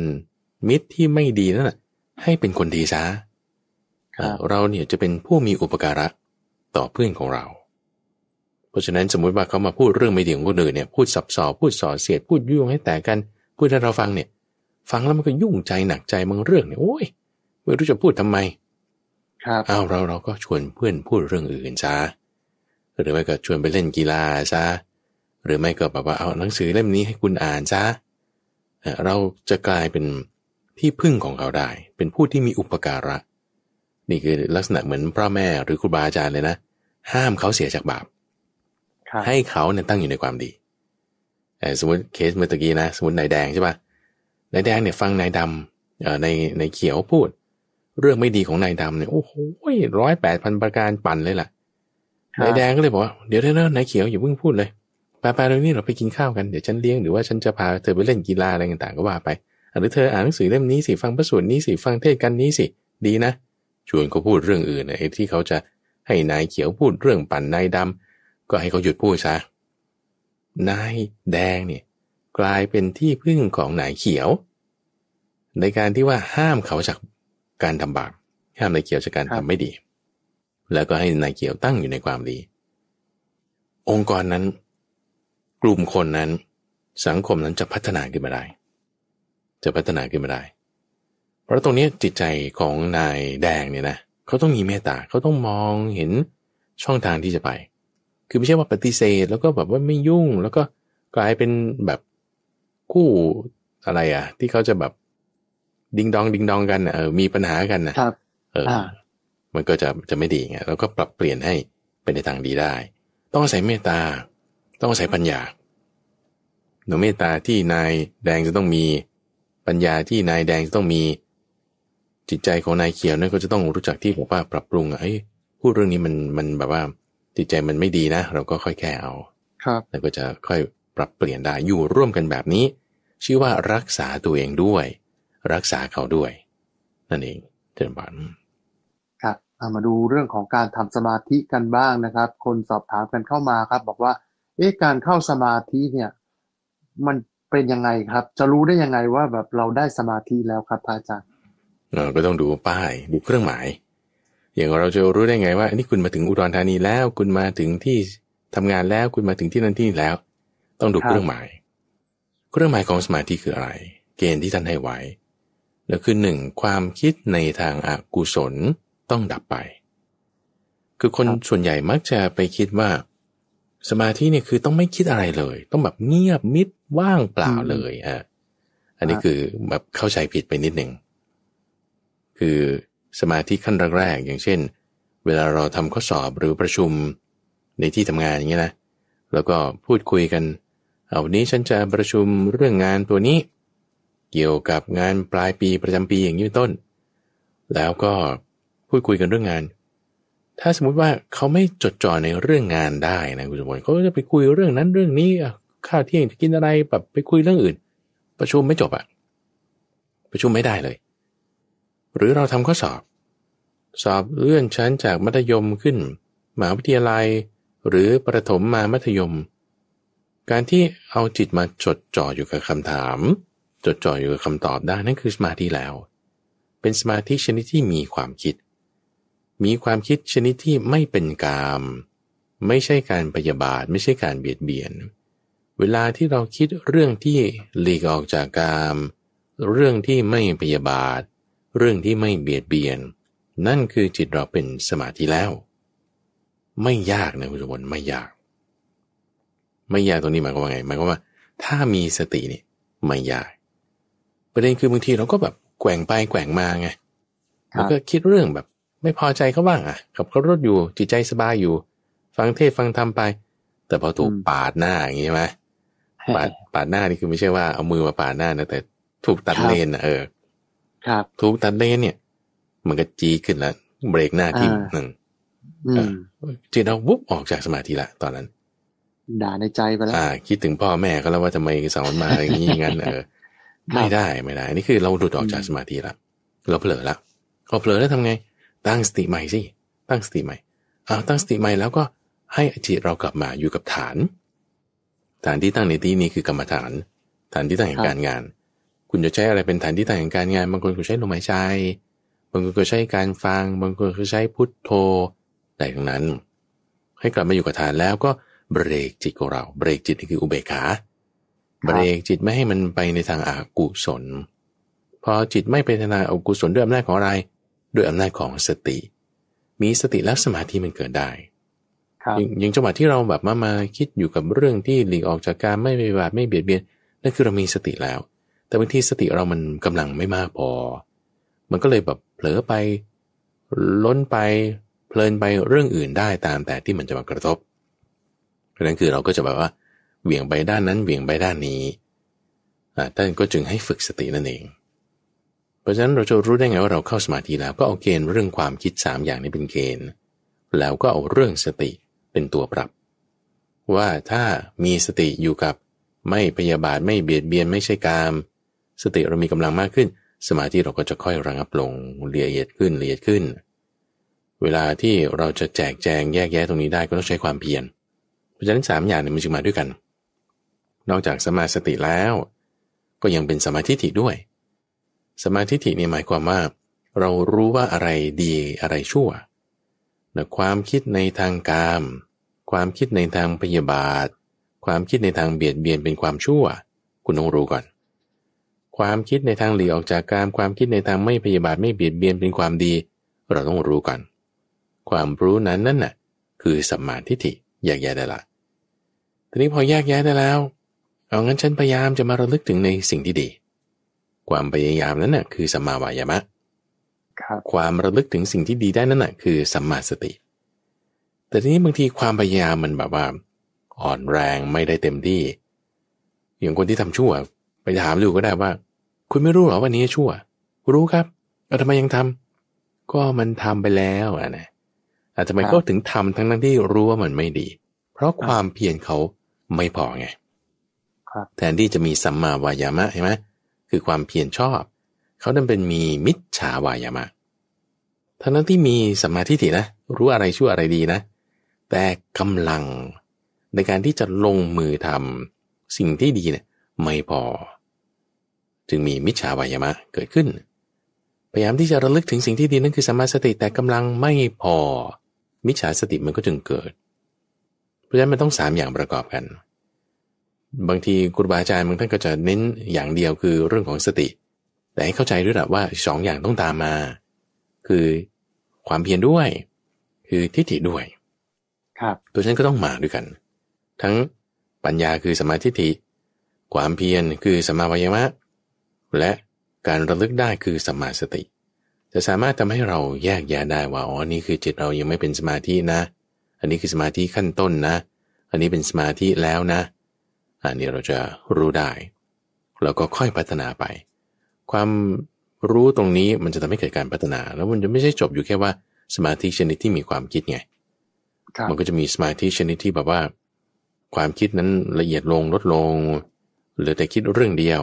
มิตรที่ไม่ดีนั่นแหละให้เป็นคนดีซะเราเนี่ยจะเป็นผู้มีอุปการะ ต่อเพื่อนของเรา เพราะฉะนั้นสมมุติว่าเขามาพูดเรื่องไม่ดีของคนอื่นเนี่ยพูดสับสอพูดส่อเสียด พูดยุ่งให้แตกกันพูดให้เราฟังเนี่ย ฟังแล้วมันก็ยุ่งใจหนักใจบางเรื่องเนี่ยโอ้ยไม่รู้จะพูดทำไมครับอ้าวเราเราก็ชวนเพื่อนพูดเรื่องอื่นซะหรือไม่ก็ชวนไปเล่นกีฬาซะรือไม่ก็แบบว่าเอาหนังสือเล่มนี้ให้คุณอ่านซะเราจะกลายเป็นที่พึ่งของเขาได้ เป็นผู้ที่มีอุปการะ นี่คือลักษณะเหมือนพ่อแม่หรือครูบาอาจารย์เลยนะ ห้ามเขาเสียจากบาปให้เขาเนี่ยตั้งอยู่ในความดีสมมติเคสเมื่อกี้นะสมมตินายแดงใช่ปะนายแดงเนี่ยฟังนายดำในในเขียวพูด เรื่องไม่ดีของนายดำเนี่ยโอ้โหร้อยแปดพันประการปั่นเลยล่ะนายแดงก็เลยบอกว่าเดี๋ยวเดี๋ยวนายเขียวอย่าเพิ่งพูดเลยไปไปเรองนี้เราไปกินข้าวกัน เดี๋ยวฉันเลี้ยงหรือว่าฉันจะพาเธอไปเล่นกีฬาอะไรต่าง ๆ ก็ว่าไป หรือเธออ่านหนังสือเล่มนี้สิฟังพระสูตรนี้สิฟังเทศกันนี้สิ ดีนะชวนเขาพูดเรื่องอื่นไอ้ที่เขาจะให้นายเขียวพูดเรื่องปั่นนายดำก็ให้เขาหยุดพูดซะ นายแดงเนี่ย กลายเป็นที่พึ่งของนายเขียว ในการที่ว่าห้ามเขาจากการทำบาป ห้ามนายเขียวจากการทำไม่ดี แล้วก็ให้นายเขียวตั้งอยู่ในความดี องค์กรนั้นกลุ่มคนนั้น สังคมนั้นจะพัฒนาขึ้นมาได้จะพัฒนาขึ้นมาได้เพราะตรงนี้จิตใจของนายแดงเนี่ยนะเขาต้องมีเมตตาเขาต้องมองเห็นช่องทางที่จะไป คือไม่ใช่ว่าปฏิเสธ แล้วก็แบบว่าไม่ยุ่ง แล้วก็กลายเป็นแบบ คู่อะไรอ่ะ ที่เขาจะแบบดิงดองดิงดองกันเออมีปัญหากันนะครับเออมันก็จะจะไม่ดีไงแล้วก็ปรับเปลี่ยนให้เป็นในทางดีได้ ต้องใส่เมตตาต้องใช้ปัญญา หนูเมตตาที่นายแดงจะต้องมี ปัญญาที่นายแดงจะต้องมี จิตใจของนายเขียวนั่นก็จะต้องรู้จักที่บอกว่าปรับปรุงไอ้พูดเรื่องนี้มันมันแบบว่า จิตใจมันไม่ดีนะ เราก็ค่อยแก้เอา ครับแล้วก็จะค่อยปรับเปลี่ยนได้ อยู่ร่วมกันแบบนี้ ชื่อว่ารักษาตัวเองด้วย รักษาเขาด้วย นั่นเองเทียนบัน
ครับมาดูเรื่องของการทำสมาธิกันบ้างนะครับ คนสอบถามกันเข้ามาครับ บอกว่าเอ๊ะการเข้าสมาธิเนี่ย มันเป็นยังไงครับ จะรู้ได้ยังไงว่าแบบเราได้สมาธิแล้วครับพระอาจารย์
เราก็ต้องดูป้ายดูเครื่องหมายอย่างเราจะรู้ได้ไงว่า นี่คุณมาถึงอุดรธานีแล้วคุณมาถึงที่ทำงานแล้วคุณมาถึงที่นั่นที่นี่แล้ว ต้องดูเครื่องหมาย เครื่องหมายของสมาธิคืออะไร เกณฑ์ที่ท่านให้ไว้นล่วคือหนึ่ง ความคิดในทางอากุศลต้องดับไป คือคนส่วนใหญ่มักจะไปคิดว่าสมาธิเนี่ยคือต้องไม่คิดอะไรเลย ต้องแบบเงียบมิดว่างเปล่าเลยฮะอันนี้คือแบบเข้าใจผิดไปนิดหนึ่งคือสมาธิขั้นแรกๆอย่างเช่น เวลาเราทำข้อสอบหรือประชุมในที่ทำงานอย่างเงี้ยนะแล้วก็พูดคุยกันเอาวันนี้ฉันจะประชุมเรื่องงานตัวนี้ เกี่ยวกับงานปลายปีประจำปีอย่างนี้ต้น แล้วก็พูดคุยกันเรื่องงานถ้าสมมุติว่าเขาไม่จดจ่อในเรื่องงานได้นะคุณสมบัติเขาจะไปคุยเรื่องนั้นเรื่องนี้ข้าวเที่ยงจะกินอะไรแบบไปคุยเรื่องอื่นประชุมไม่จบอะประชุมไม่ได้เลย หรือเราทำข้อสอบ สอบเลื่อนชั้นจากมัธยมขึ้นมหาวิทยาลัย หรือประถมมามัธยม การที่เอาจิตมาจดจ่ออยู่กับคำถาม จดจ่ออยู่กับคำตอบได้นั่นคือสมาธิแล้ว เป็นสมาธิชนิดที่มีความคิดเมีความคิดชนิดที่ไม่เป็นกามไม่ใช่การพยาบาท ไม่ใช่การเบียดเบียน เวลาที่เราคิดเรื่องที่ หลีกออกจากกามเรื่องที่ไม่พยาบาท เรื่องที่ไม่เบียดเบียนนั่นคือจิตเราเป็นสมาธิแล้ว ไม่ยากนะคุณสมบัติไม่ยาก ไม่ยากตรงนี้หมายความว่าไง หมายความว่า ถ้ามีสตินี่ไม่ยาก ประเด็นคือบางทีเราก็แบบแกว่งไปแกว่งมาไงแล้วก็คิดเรื่องแบบไม่พอใจเขาบ้างอ่ะขับเรถอยู่จิตใจสบายอยู่ ฟังเทศฟังธรรมไป แต่พอถูกปาดหน้าอย่างนี้ใช่ไหมปาดปาดหน้า นี่คือไม่ใช่ว่าเอามือมาปาดหน้านะ แต่ถูกตัดเลนนะเออครับ ถูกตัดเลนเนี่ยมันก็จีขึ้นแล้ว เบรกหน้าทงหนึ่งจิตเราวุบออกจากสมาธิละ ตอนนั้นด่าในใจไปแล้วอ่า คิดถึงพ่อแม่ก็แล้วว่าทำไมสอนมาอย่างนี้งั้น เออ ไม่ได้ไม่ได้นี่คือเราหลุดออกจากสมาธิละเราเผลอละพอเผลอแล้วทำไงตั้งสติใหม่สิตั้งสติใหม่เอาตั้งสติใหม่แล้วก็ให้จิตเรากลับมาอยู่กับฐาน ฐานที่ตั้งในที่นี้คือกรรมฐาน ฐานที่ตั้งแห่งการงาน คุณจะใช้อะไรเป็นฐานที่ตั้งแห่งการงานบางคนก็ใช้ลมหายใจบางคนก็ใช้การฟังบางคนก็ใช้พุทโธใดทั้งนั้น ให้กลับมาอยู่กับฐานแล้วก็เบรกจิตของเราเบรกจิตนี่คืออุเบกขาเบรกจิตไม่ให้มันไปในทางอากุศลพอจิตไม่ไปทางอากุศลด้วยอำนาจของอะไรด้วยอำนาจของสติ มีสติ และสมาธิมันเกิดได้อย่างจังหวะที่เราแบบมามาคิดอยู่กับเรื่องที่หลีกออกจากการไม่ไปบาดไม่เบียดเบียนนั่นคือเรามีสติแล้ว แต่บางทีสติเรามันกำลังไม่มากพอ มันก็เลยแบบเผลอไปล้นไป เพลินไปเรื่องอื่นได้ตามแต่ที่มันจะมากระทบเพราะนั้นคือเราก็จะแบบว่าเหวี่ยงไปด้านนั้นเหวี่ยงไปด้านนี้ท่านก็จึงให้ฝึกสตินั่นเองราะฉะนั้นเราจะรู้ได้ไงว่าเราเข้าสมาธิแล้วก็เอาเกณฑ์เรื่องความคิด 3 อย่างนี้เป็นเกณฑ์แล้วก็เอาเรื่องสติเป็นตัวปรับ ว่าถ้ามีสติอยู่กับไม่พยาบาท ไม่เบียดเบียนไม่ใช่กามสติเรามีกำลังมากขึ้น สมาธิเราก็จะค่อยระงับลงละเอียดขึ้นละเอียดขึ้น เวลาที่เราจะแจกแจงแยกแยะตรงนี้ได้ก็ต้องใช้ความเพียรเพราะฉะนั้น3อย่างนี้มันจึงมาด้วยกันนอกจากสมาสติแล้ว ก็ยังเป็นสมาธิถิด้วยสมาธิทิ่นี่หมายความว่าเรารู้ว่าอะไรดีอะไรชั่วความคิดในทางกามความคิดในทางพยาบาท ความคิดในทางเบียดเบียนเป็นความชั่ว คุณต้องรู้ก่อน ความคิดในทางหลีออกจากกามความคิดในทางไม่พยาบาทไม่เบียดเบียนเป็นความดี เราต้องรู้ก่อนความรู้นั้นนั่นน่ะ คือสัมมาทิฏฐิแยกแยะได้ละทีนี้พอแยกแยะได้แล้วเอางั้นฉันพยายามจะมาระลึกถึงในสิ่งที่ดีความพยายามนั้นนะ่ะคือสัมมาวายามะความระลึกถึงสิ่งที่ดีได้นั่นนะ่ะคือสัมมาสติ แต่ทีนี้บางทีความพยายามมันแบบว่า อ่อนแรงไม่ได้เต็มที่ อย่างคนที่ทำชั่ว ไปถามดูก็ได้ว่า คุณไม่รู้หรอวันนี้ชั่ว รู้ครับ แล้วทำไมยังทำ ก็มันทำไปแล้วอ่ะนะแต่ทำไมก็ถึงทำทั้งทั้งที่รู้ว่ามันไม่ดี เพราะความเพียรเขาไม่พอไงแทนที่จะมีสัมมาวายามะเห็นไหมคือความเพียรชอบ เขาดันเป็นมีมิจฉาวายามะทั้งนั้นที่มีสัมมาทิฏฐินะ รู้อะไรชั่วอะไรดีนะ แต่กำลังในการที่จะลงมือทำสิ่งที่ดีเนี่ยไม่พอ จึงมีมิจฉาวายามะเกิดขึ้นพยายามที่จะระลึกถึงสิ่งที่ดีนั่นคือสัมมาสติแต่กำลังไม่พอ มิจฉาสติมันก็จึงเกิด เพราะฉะนั้นมันต้องสามอย่างประกอบกันบางทีครูบาอาจารย์บางท่านก็จะเน้นอย่างเดียวคือเรื่องของสติ แต่ให้เข้าใจด้วยแหละว่าสองอย่างต้องตามมา คือ ความเพียรด้วย คือทิฏฐิด้วย ครับ ตัวฉันก็ต้องมาด้วยกัน ทั้งปัญญาคือสมาธิิความเพียรคือสมาวิมะและการระลึกได้คือสมาสติ จะสามารถทำให้เราแยกแยะได้ว่าอ๋อ นี่คือจิตเรายังไม่เป็นสมาธินะ อันนี้คือสมาธิขั้นต้นนะ อันนี้เป็นสมาธิแล้วนะอันนี้เราจะรู้ได้ แล้วก็ค่อยพัฒนาไป ความรู้ตรงนี้มันจะทำให้เกิดการพัฒนา แล้วมันจะไม่ใช่จบอยู่แค่ว่าสมาธิชนิดที่มีความคิดไงมันก็จะมีสมาธิชนิดที่แบบว่าความคิดนั้นละเอียดลงลดลง หรือแต่คิดเรื่องเดียว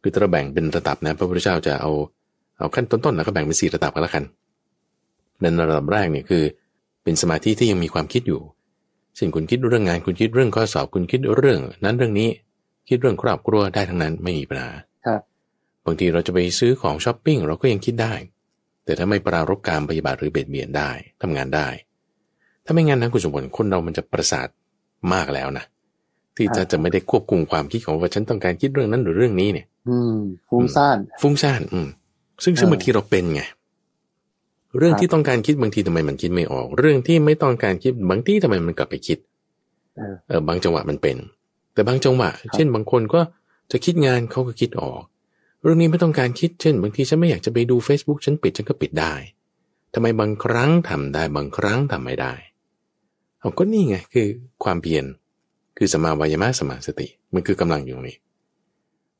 คือถ้าเราแบ่งเป็นระดับนะพระพุทธเจ้าจะเอาเอาขั้นต้นๆแล้วก็แบ่งเป็นสี่ระดับกันละกันในระดับแรกเนี่ยคือเป็นสมาธิที่ยังมีความคิดอยู่สิ่งคุณคิดเรื่องงานคุณคิดเรื่องข้อสอบคุณคิดเรื่อง นั้นเรื่องนี้คิดเรื่องครอบครัวได้ทั้งนั้นไม่มีปัญหาครับ บางทีเราจะไปซื้อของช้อปปิ้งเราก็ยังคิดได้ แต่ถ้าไม่ปรารบการปฏิบัติหรือเบียดเบียนได้ ทำงานได้ ถ้าไม่งั้นนะคุณสมบัติคนเรามันจะประสาทมากแล้วนะที่จะจะไม่ได้ควบคุมความคิดของว่าฉันต้องการคิดเรื่องนั้นหรือเรื่องนี้เนี่ย อืมฟุ้งซ่านฟุ้งซ่านอืม ซึ่งซึ่งบางทีเราเป็นไงเรื่องที่ต้องการคิดบางทีทำไมมันคิดไม่ออก เรื่องที่ไม่ต้องการคิดบางทีทำไมมันกลับไปคิดเออบางจังหวะมันเป็น แต่บางจังหวะ เช่น บางคนก็จะคิดงานเขาก็คิดออก เรื่องนี้ไม่ต้องการคิดเช่น บางทีฉันไม่อยากจะไปดู Facebook ฉันปิดฉันก็ปิดได้ ทำไมบางครั้งทำได้ บางครั้งทำไม่ได้เอาก็นี่ไงคือความเพียรคือสมาวายมะสมาสติมันคือกำลังอยู่ตรงนี้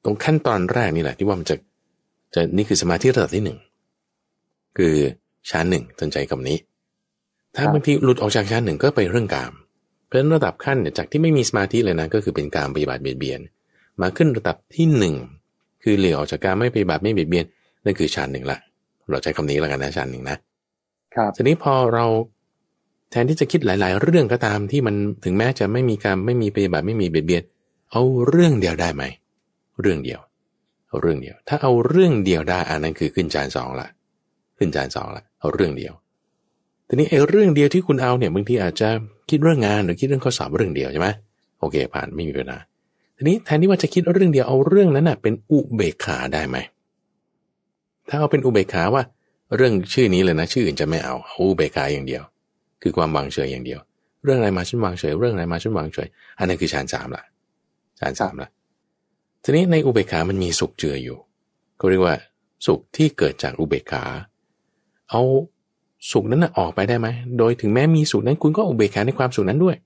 ตรงขั้นตอนแรกนี่แหละ ที่ว่ามันจะจะนี่คือสมาธิระดับที่หนึ่งคือชั้นหนึ่งสนใจคำนี้ ถ้าบางทีหลุดออกจากชั้นหนึ่งก็ไปเรื่องกามเพราะฉะนั้นระดับขั้นเนี่ยจากที่ไม่มีสมาธิเลยนะก็คือเป็นการปฏิบัติเบียดเบียน มาขึ้นระดับที่หนึ่งคือเหลี่ยออกจากการไม่ปฏิบัติไม่เบียดเบียนนั่นคือชั้นหนึ่งละเราใช้คำนี้แล้วกันนะชั้นหนึ่งนะครับทีนี้พอเราแทนที่จะคิดหลายๆ เรื่องก็ตามที่มันถึงแม้จะไม่มีการไม่มีปฏิบัติไม่มีเบียดเบียนเอาเรื่องเดียวได้ไหมเรื่องเดียวเรื่องเดียว ถ้าเอาเรื่องเดียวได้ อันนั้นคือขึ้นชั้นสองละขึ้นจานสองละเอาเรื่องเดียว ทีนี้ไอ้เรื่องเดียวที่คุณเอาเนี่ยบางทีอาจจะคิดเรื่องงานหรือคิดเรื่องข้อสอบเรื่องเดียวใช่ไหมโอเคผ่านไม่มีปัญหา ทีนี้แทนที่ว่าจะคิดเรื่องเดียวเอาเรื่องนั้นน่ะเป็นอุเบกขาได้ไหมถ้าเอาเป็นอุเบกขาว่า เรื่องชื่อนี้เลยนะชื่ออื่นจะไม่เอาเอาอุเบกขาอย่างเดียว คือความวางเฉยอย่างเดียว เรื่องอะไรมาฉันวางเฉยเรื่องอะไรมาฉันวางเฉยอันนั้นคือฌานสามละฌานสามละทีนี้ในอุเบกขามันมีสุขเจืออยู่เขาเรียกว่าสุขที่เกิดจากอุเบกขาเอาสุขนั้นนะออกไปได้ไหมโดยถึงแม้มีสุขนั้นคุณก็อุเบกขาในความสุขนั้นด้วย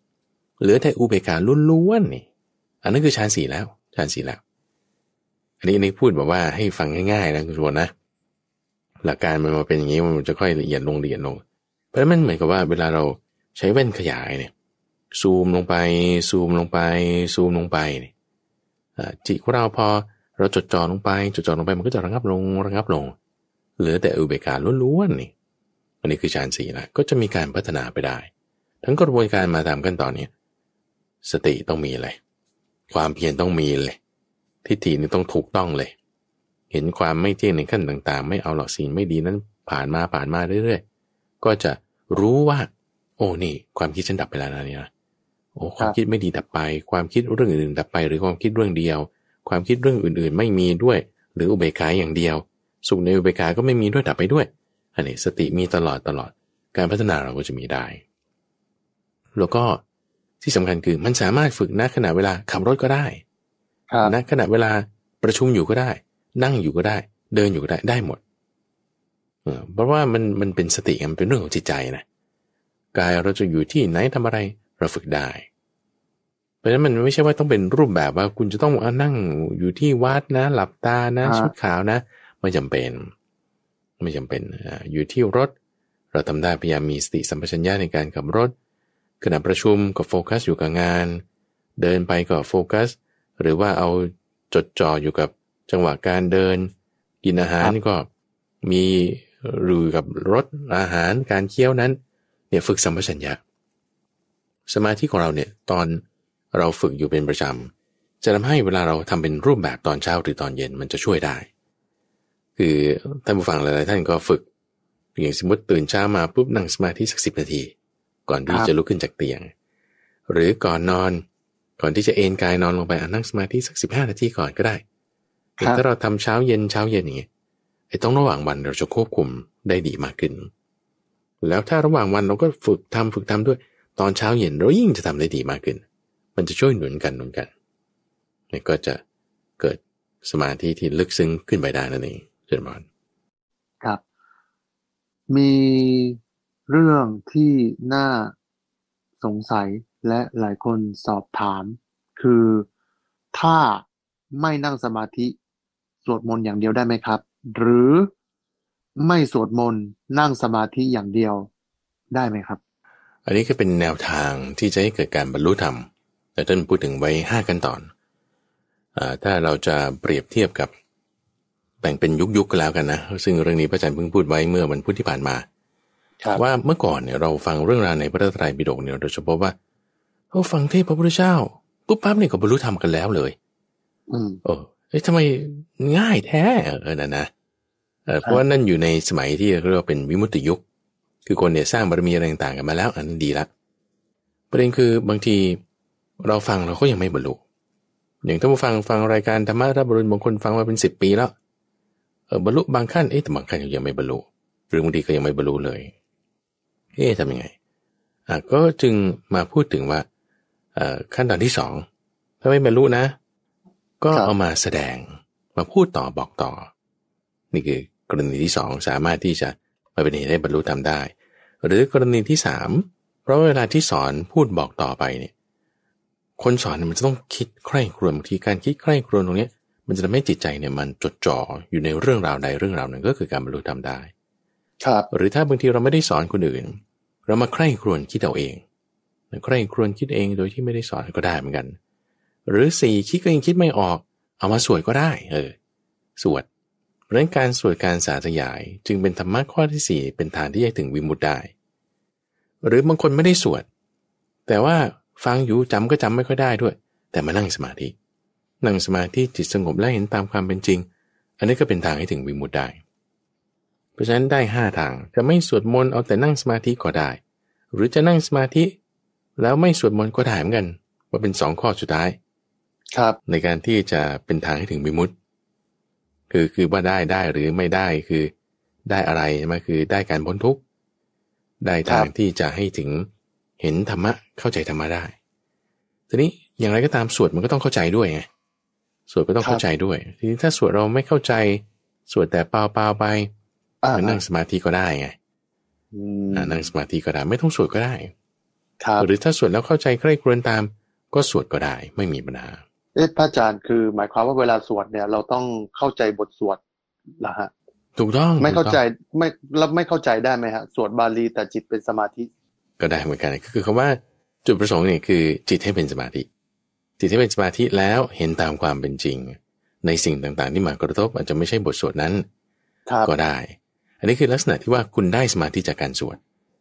เหลือแต่อุเบกขาล้วนๆนี่ อันนั้นคือฌานสี่แล้วฌานสี่แล้ว อันนี้นี่พูดแบบว่าให้ฟังง่ายๆนะคุณชวนนะ หลักการมันมาเป็นอย่างนี้มันจะค่อยละเอียดลงละเอียดลงเพราะมันเหมือนกับว่าเวลาเราใช้แว่นขยายเนี่ยซูมลงไปซูมลงไปซูมลงไปเนี่ยจิตของเราพอเราจดจ่อลงไป จดจ่อลงไปมันก็จะระงับลงระงับลงเหลือแต่อุเบกขาล้วนๆนี่ อันนี้คือฌานสี่นะ ก็จะมีการพัฒนาไปได้ ทั้งกระบวนการมาตามขั้นตอนนี้ สติต้องมีเลย ความเพียรต้องมีเลย ทิฏฐินี่ต้องถูกต้องเลย เห็นความไม่เที่ยงในขั้นต่างๆ ไม่เอาหลอกสีไม่ดีนั้น ผ่านมาผ่านมาเรื่อยๆ ก็จะรู้ว่า โอ้ นี่ ความคิดฉันดับไปแล้วนะนี่นะ โอ้ ความคิดไม่ดีดับไป ความคิดเรื่องอื่นดับไป หรือความคิดเรื่องเดียว ความคิดเรื่องอื่นๆไม่มีด้วย หรืออุเบกขาอย่างเดียวสุขในอุเบกขาก็ไม่มีด้วย ดับไปด้วย อันนี้สติมีตลอดตลอด การพัฒนาเราก็จะมีได้ แล้วก็ที่สำคัญคือ มันสามารถฝึกณขณะเวลาขับรถก็ได้ณขณะเวลาประชุมอยู่ก็ได้ นั่งอยู่ก็ได้ เดินอยู่ก็ได้ ได้หมดเพราะว่ามันมันเป็นสติมันเป็นเรื่องของจิตใจนะ กายเราจะอยู่ที่ไหนทำอะไร เราฝึกได้ เพราะฉะนั้นมันไม่ใช่ว่าต้องเป็นรูปแบบว่าคุณจะต้องอนั่งอยู่ที่วัดนะ หลับตานะชุดขาวนะไม่จำเป็น ไม่จำเป็นอยู่ที่รถ เราทำได้พยายามมีสติสัมปชัญญะในการขับรถ ขณะประชุมก็โฟกัสอยู่กับงาน เดินไปก็โฟกัส หรือว่าเอาจดจ่ออยู่กับจังหวะการเดิน กินอาหารก็มีรูกับรสอาหารการเคี้ยวนั้น เนี่ยฝึกสัมปชัญญะ สมาธิของเราเนี่ยตอนเราฝึกอยู่เป็นประจำ จะทำให้เวลาเราทำเป็นรูปแบบตอนเช้าหรือตอนเย็นมันจะช่วยได้คือท่านผู้ฟังหลายๆท่านก็ฝึกอย่างสมมติตื่นเช้ามาปุ๊บนั่งสมาธิสักสิบนาที ก่อนที่จะลุกขึ้นจากเตียงหรือก่อนนอนก่อนที่จะเอนกายนอนลงไปอนั่งสมาธิสักสิบห้านาทีก่อนก็ได้ถ้าเราทำเช้าเย็นเช้าเย็นอย่างเงี้ยไอ้ต้องระหว่างวันเราจะควบคุมได้ดีมากขึ้น แล้วถ้าระหว่างวันเราก็ฝึกทำฝึกทำด้วยตอนเช้าเย็นเรายิ่งจะทำได้ดีมากขึ้น มันจะช่วยหนุนกันหนุนกันนี่ก็จะเกิดสมาธิที่ลึกซึ้งขึ้นไปได้นั่นเองเชิญมานครับ
มีเรื่องที่น่าสงสัยและหลายคนสอบถาม คือถ้าไม่นั่งสมาธิสวดมนต์อย่างเดียวได้ไหมครับ หรือไม่สวดมนต์นั่งสมาธิอย่างเดียวได้ไหมครับ
อันนี้ก็เป็นแนวทางที่จะให้เกิดการบรรลุธรรม แต่ท่านพูดถึงไว้5กันตอนอถ้าเราจะเปรียบเทียบกับแบ่งเป็นยุคๆกแล้วกันนะซึ่งเรื่องนี้พระอาจารย์เพิ่งพูดไว้เมื่อวันพุธที่ผ่านมาว่าเมื่อก่อนเนี่ยเราฟังเรื่องราวในพระตรยปิฎกเนี่ยเราจะพบว่าเราฟังเทพพระพุทธเจ้าปุ๊บปั๊บเนี่ยก็บรรลุธรรมกันแล้วเลย อืมเออ้ยทำไมง่ายแท้เออนะนะเพราะว่านั่นอยู่ในสมัยที่เรียกว่าเป็นวิมุตติยุคคือคนเนี่ยสร้างบารมีอะไรต่างๆกันมาแล้ว อันนั้นดีละประเด็นคือบางที เราฟังเราก็ยังไม่บรรลุอย่างท่านผู้ฟังฟังรายการธรรมะรับรุญบางคนฟังมาเป็นสิบปีแล้วเออบรรลุบางขั้นเอ๊ะแต่บางขั้นยังไม่บรรลุหรือบางทีก็ยังไม่บรรลุเลยเอ๊ะทำยังไงอ่ะก็จึงมาพูดถึงว่าขั้นตอนที่สองถ้าไม่บรรลุนะ ก็เอามาแสดงมาพูดต่อบอกต่อนี่คือกรณีที่สองสามารถที่จะมาเป็นเหตุให้บรรลุทำได้ หรือกรณีที่สามเพราะเวลาที่สอนพูดบอกต่อไปเนี่ยคนสอนมันจะต้องคิดใคร่ครวญบางทีการคิดใคร่ครวญตรงนี้มันจะทำให้จิตใจเนี่ยมันจดจ่ออยู่ในเรื่องราวใดเรื่องราวหนึ่งก็คือการบรรลุธรรมได้ครับหรือถ้าบางทีเราไม่ได้สอนคนอื่นเรามาใคร่ครวญคิดเอาเองใคร่ครวญคิดเองโดยที่ไม่ได้สอนก็ได้เหมือนกันหรือสี่คิดก็ยังคิดไม่ออก เอามาสวดก็ได้ เออสวดเพราะนั้นการสวดการสาธยาย จึงเป็นธรรมะข้อที่สี่เป็นทางที่จะถึงวิมุตได้ หรือบางคนไม่ได้สวด แต่ว่าฟังอยู่จำก็จำไม่ค่อยได้ด้วย แต่มานั่งสมาธินั่งสมาธิจิตสงบและเห็นตามความเป็นจริง อันนี้ก็เป็นทางให้ถึงวิมุตได้ เพราะฉะนั้นได้ 5 ทางจะไม่สวดมนต์เอาแต่นั่งสมาธิก็ได้ หรือจะนั่งสมาธิ แล้วไม่สวดมนต์ก็ได้เหมือนกัน ว่าเป็น 2 ข้อสุดท้ายครับในการที่จะเป็นทางให้ถึงวิมุตคือคือว่าได้ได้หรือไม่ได้คือได้อะไรมาคือได้การพ้นทุกข์ได้ทางที่จะให้ถึงเห็นธรรมะเข้าใจธรรมะได้ ทีนี้อย่างไรก็ตามสวดมันก็ต้องเข้าใจด้วยไงสวดก็ต้องเข้าใจด้วย ทีนี้ถ้าสวดเราไม่เข้าใจ สวดแต่เปล่าๆไปนั่งสมาธิก็ได้ไงนั่งสมาธิก็ได้ ไม่ต้องสวดก็ได้หรือถ้าสวดแล้วเข้าใจใกล้ครวนตาม ก็สวดก็ได้ ไม่มีปัญหา
เอ๊ะพระอาจารย์คือ หมายความว่าเวลาสวดเนี่ย เราต้องเข้าใจบทสวดเหรอฮะ
ถูกต้องไม่เข้าใจ
ไม่แล้วไม่เข้าใจได้ไหมฮะสวดบาลีแต่จิตเป็นสมาธิ
ก็ได้เหมือนกันก็คือคำว่าจุดประสงค์เนี่ยคือ จิตให้เป็นสมาธิจิตที่เป็นสมาธิแล้วเห็นตามความเป็นจริง ในสิ่งต่างๆ ที่มากระทบอาจจะไม่ใช่บทสวดนั้นก็ได้ อันนี้คือลักษณะที่ว่าคุณได้สมาธิจากการสวด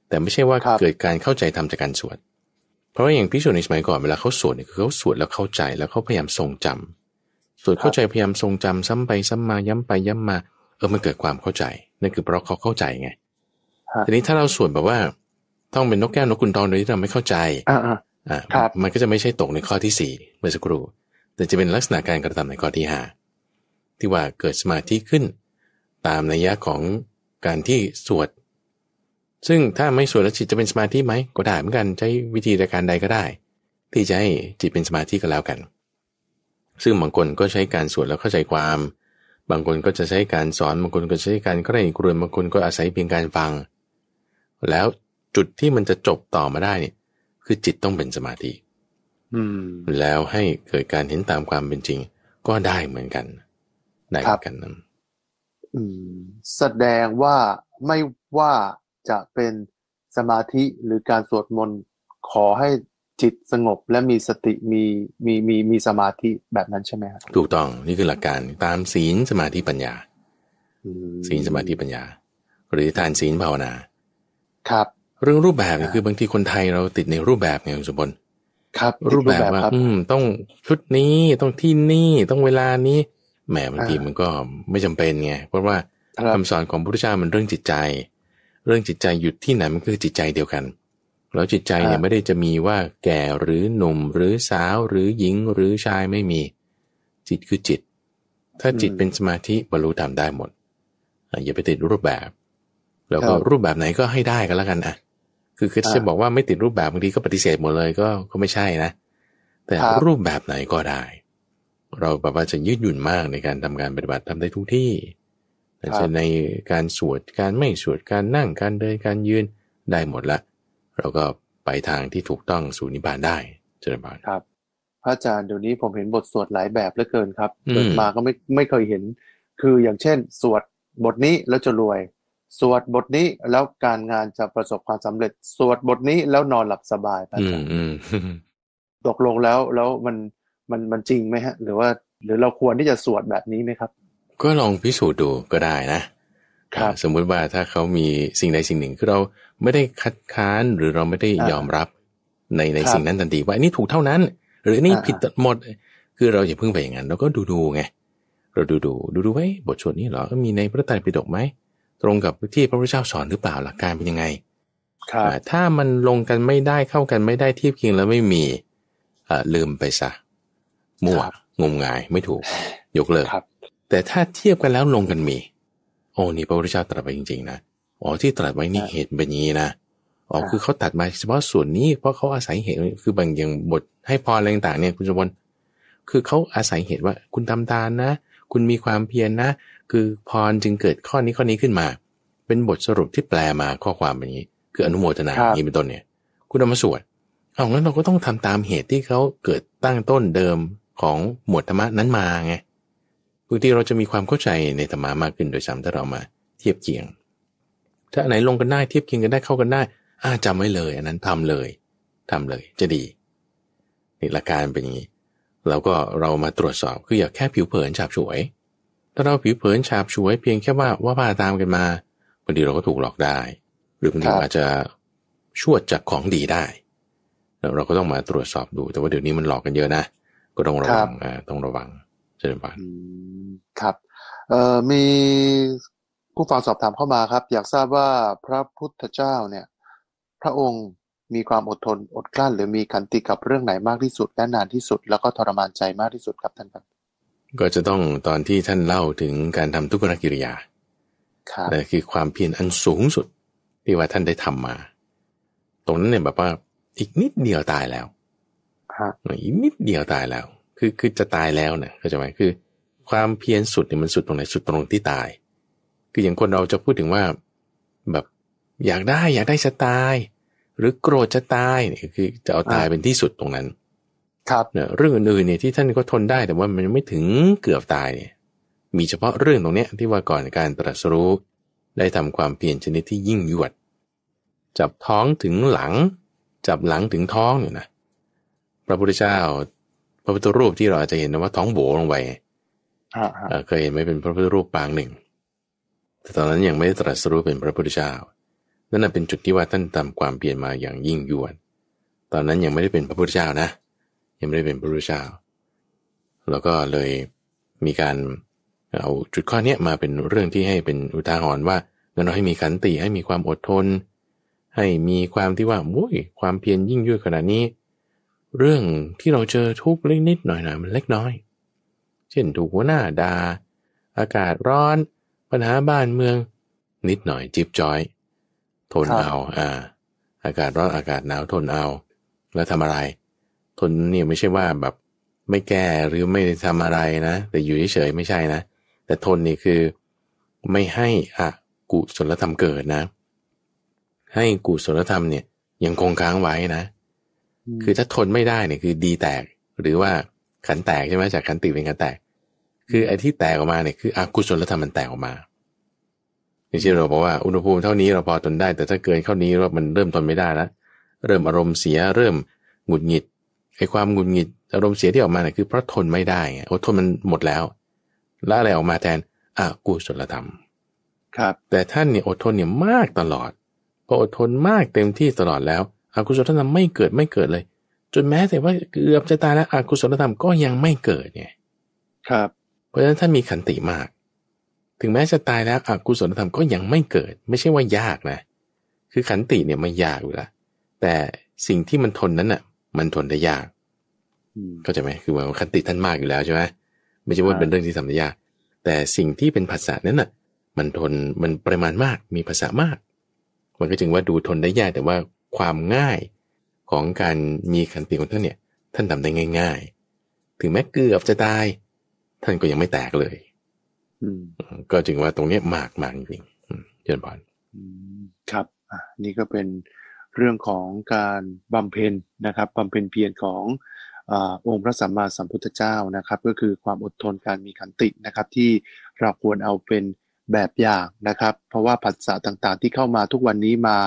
แต่ไม่ใช่ว่าเกิดการเข้าใจธรรมจากการสวด เพราะว่าอย่างพิสูจในสมัยก่อนเวลาเขาสวดเนี่ยคือเขาสวดแล้วเข้าใจ แล้วเขาพยายามทรงจำสวดเข้าใจพยายามทรงจำ ซ้ำไปซ้ำมาย้ำไปย้ำมาเออมันเกิดความเข้าใจนั่นคือเพราะเขาเข้าใจไงทีนี้ถ้าเราสวดแบบว่า ต้องเป็นนกแก้วนกกุนทองโดยที่เราไม่เข้าใจอ่ามันก็จะไม่ใช่ตกในข้อที่สี่เมื่อสักครู่ แต่จะเป็นลักษณะการกระทำในข้อที่ห้าที่ว่าเกิดสมาธิขึ้น ตามนัยยะของการที่สวด ซึ่งถ้าไม่สวดแล้วจิตจะเป็นสมาธิไหมก็ได้เหมือนกันใช้วิธีการใดก็ได้ ที่จะให้จิตเป็นสมาธิก็แล้วกัน ซึ่งบางคนก็ใช้การสวดแล้วเข้าใจความ บางคนก็จะใช้การสอนบางคนก็ใช้การใกล้กรวนบางคนก็อาศัยเพียงการฟัง แล้วจุดที่มันจะจบต่อมาได้เนี่ยคือจิตต้องเป็นสมาธิแล้วให้เกิดการเห็นตามความเป็นจริง ก็ได้เหมือนกันได้เหมือนกันนั้น
แสดงว่าไม่ว่าจะเป็นสมาธิหรือการสวดมนต์ขอให้จิตสงบและมีสติมีมีมีมีสมาธิแบบนั้นใช่ไหมครับ
ถูกต้อง นี่คือหลักการตามศีลสมาธิปัญญาศีลสมาธิปัญญา หรือทานศีลภาวนา ครับเรื่องรูปแบบเนี่ยคือบางทีคนไทยเราติดในรูปแบบไงคุณสมบัติครับ รูปแบบว่าอืม ต้องชุดนี้ ต้องที่นี่ต้องเวลานี้แหมบางทีมันก็ไม่จำเป็นไง เพราะว่าคำสอนของพระพุทธเจ้ามันเรื่องจิตใจ เรื่องจิตใจหยุดที่ไหนมันคือจิตใจเดียวกันแล้วจิตใจเนี่ย ไม่ได้จะมีว่าแก่หรือหนุ่มหรือสาวหรือหญิงหรือชายไม่มี จิตคือจิต ถ้าจิตเป็นสมาธิบรรลุธรรมได้หมดอย่าไปติดรูปแบบ แล้วก็รูปแบบไหนก็ให้ได้ก็แล้วกันอ่ะคือคือจะบอกว่าไม่ติดรูปแบบบางทีก็ปฏิเสธหมดเลยก็ก็ไม่ใช่นะ แต่รูปแบบไหนก็ได้ เราแบบว่าจะยืดหยุ่นมากในการทำการปฏิบัติทำได้ทุกที่แต่จะในการสวดการไม่สวดการนั่งการเดินการยืนได้หมดละเราก็ไปทางที่ถูกต้องสู่นิพพานได้เจริญบานครับ
พระอาจารย์เดี๋ยวนี้ผมเห็นบทสวดหลายแบบเหลือเกินครับเกิดมาก็ไม่ไม่เคยเห็น คืออย่างเช่น สวดบทนี้แล้วจะรวยสวดบทนี้แล้วการงานจะประสบความสำเร็จ สวดบทนี้แล้วนอนหลับสบายาจรยปตกลงแล้วแล้วมันมันมันจริงไหมฮะ หรือว่าหรือเราควรที่จะสวดแบบนี้ไหมครับ
ก็ลองพิสูจน์ดูก็ได้นะครับสมมุติว่าถ้าเขามีสิ่งใดสิ่งหนึ่งคือเราไม่ได้คัดค้านหรือเราไม่ได้ยอมรับในในสิ่งนั้นทันทีว่าอันนี้ถูกเท่านั้น หรือนี่ผิดหมดคือเราอย่าเพิ่งไปอย่างนั้นเราก็ดูดูไง เราดูดูดูดูไว้บทชวดนี้เหรอมีในพระไตรปิฎกไหมตรงกับที่พระพุทธเจ้าสอนหรือเปล่าหลักการเป็นยังไง ถ้ามันลงกันไม่ได้เข้ากันไม่ได้เทียบเคียงแล้วไม่มีลืมไปซะมั่วงมงายไม่ถูก ยกเลิกแต่ถ้าเทียบกันแล้วลงกันมี โอ้นี่ พระพุทธเจ้าตรัสไปจริง ๆ นะอ๋อที่ตรัสไว้นี่เหตุเป็นนี้นะอ๋อคือเขาตัดมาเฉพาะส่วนนี้ เพราะเขาอาศัยเหตุคือบางอย่างบท ให้พออะไรต่างเนี่ยคุณสมบลคือเขาอาศัยเหตุว่า คุณทำทานนะคุณมีความเพียรนนะคือพรจึงเกิดข้อนี้ข้อนี้ขึ้นมา เป็นบทสรุปที่แปลมาข้อความแบบนี้คืออนุโมทนาอย่างนี้เป็นต้นเนี่ยคุณเอามาสวดเอางั้นเราก็ต้องทำตามเหตุที่เขาเกิดตั้งต้นเดิมของหมวดธรรมะนั้นมาไงบางทีเราจะมีความเข้าใจในธรรมามากขึ้นโดยซ้ำถ้าเรามา เทียบเคียง ถ้าไหนลงกันได้เทียบเคียงกันได้เข้ากันได้อาจำไว้เลยอันนั้นทำเลย ทำเลย จะดีนี่หลักการเป็นอย่างนี้เราก็เรามาตรวจสอบ คืออย่าแค่ผิวเผินฉาบฉวยถ้าเราผิวเผินฉาบฉวยเพียง แค่ว่าว่าพาตามกันมาบางทีเราก็ถูกหลอกได้ หรือบางทีอาจจะช่วจากของดีได้ เราก็ต้องมาตรวจสอบดู แต่ว่าเดี๋ยวนี้มันหลอกกันเยอะนะ ก็ต้องระวังต้องระวังเช่ิญพัน
ครับเอ่อมีผู้ฟังสอบถามเข้ามาครับ อยากทราบว่าพระพุทธเจ้าเนี่ยพระองค์มีความอดทนอดกลั้น หรือมีขันติกับเรื่องไหนมากที่สุดและนานที่สุดแล้วก็ทรมานใจมากที่สุดครับท่านครับ
ก็จะต้องตอนที่ท่านเล่าถึงการทำทุกขกิริยาแต่คือความเพียรอันสูงสุดที่ว่าท่านได้ทำมา ตรงนั้นเนี่ยแบบว่าอีกนิดเดียวตายแล้วอีกนิดเดียวตายแล้ว คือคือจะตายแล้วเนะเข้าใจไหมคือ ความเพียรสุดเนี่ยมันสุดตรงไหนสุดตรงที่ตาย คืออย่างคนเราจะพูดถึงว่าแบบอยากได้ อยากได้จะตาย หรือโกรธจะตายเนี่ยคือ จะเอาตายเป็นที่สุดตรงนั้นครับเนยเรื่องอื่นๆเนี่ยที่ท่านก็ทนได้แต่ว่ามันยังไม่ถึงเกือบตายเนี่ยมีเฉพาะเรื่องตรงเนี้ยที่ว่าก่อนการตรัสรู้ได้ทำความเปลี่ยนชนิดที่ยิ่งยวดจับท้องถึงหลัง จับหลังถึงท้องเนี่ยนะพระพุทธเจ้าพระพุทธรูปที่เราอาจะเห็นนะว่าท้องโบลงไปเคยเห็นไหมเป็นพระพุทธรูปปางหนึ่งแต่ตอนนั้นยังไม่ได้ตรัสรู้เป็นพระพุทธเจ้านั่นเป็นจุดที่ว่าท่านทำความเปลี่ยนมาอย่างยิ่งยวดตอนนั้นยังไม่ได้เป็นพระพุทธเจ้านะังไม่ได้เป็นพระรูชา แล้วก็เลยมีการเอาจุดข้อเนี้ยมาเป็นเรื่องที่ให้เป็นอุทาหรณ์ว่าเราให้มีขันติให้มีความอดทน ให้มีความที่ว่าโอ้ย ความเพียรยิ่งยวดขนาดนี้ เรื่องที่เราเจอทุกเล็กนิดหน่อยหน่อยมันเล็กน้อย เช่นถูกหัวหน้าดา่าอากาศร้อน ปัญหาบ้านเมือง นิดหน่อยจิบจอยทนเอาอ่าอากาศร้อนอากาศหนาวทนเอาแล้วทำอะไรทนเนี่ยไม่ใช่ว่าแบบไม่แก้หรือไม่ทำอะไรนะ แต่อยู่เฉยไม่ใช่นะ แต่ทนนี่คือไม่ให้อะกุศลธรรมเกิดนะ ให้กุศลธรรมเนี่ยยังคงค้างไว้นะ คือถ้าทนไม่ได้เนี่ยคือดีแตก หรือว่าขันแตกใช่ไหมจากขันติเป็นขันแตก คือไอ้ที่แตกออกมาเนี่ยคืออกุศลธรรมมันแตกออกมาอย่างเช่นเราบอกว่าอุณหภูมิเท่านี้เราพอทนได้ แต่ถ้าเกินเท่านี้เรามันเริ่มทนไม่ได้แล้วเริ่มอารมณ์เสียเริ่มหงุดหงิดไอ้ความหงุดหงิดอารมณ์เสียที่ออกมาเนี่ยคือเพราะทนไม่ได้ไงโอ้ทนมันหมดแล้วแล้วอะไรออกมาแทนอ่ะกูศลธรรมครับแต่ท่านเนี่ยอดทนเนี่ยมากตลอดพออดทนมากเต็มที่ตลอดแล้วอากุศลธรรมไม่เกิดไม่เกิดเลยจนแม้แต่ว่าเกือบจะตายแล้วอากุศลธรรมก็ยังไม่เกิดไงครับ เพราะฉะนั้นท่านมีขันติมาก ถึงแม้จะตายแล้วอกุศลธรรมก็ยังไม่เกิด ไม่ใช่ว่ายากนะ คือขันติเนี่ยมันยากอยู่แล้ว แต่สิ่งที่มันทนนั้นอ่ะมันทนได้ยากก็จะไหมคือว่าคันติท่านมากอยู่แล้วใช่ไหมไม่ใช่ว่าเป็นเรื่องที่ทำได้ยาก แต่สิ่งที่เป็นภาษานั้นน่ะ มันทน มันปริมาณมากมีภาษามาก มันก็จึงว่าดูทนได้ยาก แต่ว่าความง่ายของการมีขันติของท่านเนี่ย ท่านทาได้ง่าย ๆ ถึงแม้เกือบจะตาย ท่านก็ยังไม่แตกเลยก็จึงว่าตรงเนี้ยมากมากจริงเจริญพร
ครับ อ่านี่ก็เป็นเรื่องของการบำเพ็ญนะครับบำเพ็ญเพียรขององค์พระสัมมาสัมพุทธเจ้านะครับ ก็คือความอดทนการมีขันตินะครับ ที่เราควรเอาเป็นแบบอย่างนะครับ เพราะว่าภาสาต่างๆ ที่เข้ามาทุกวันนี้มา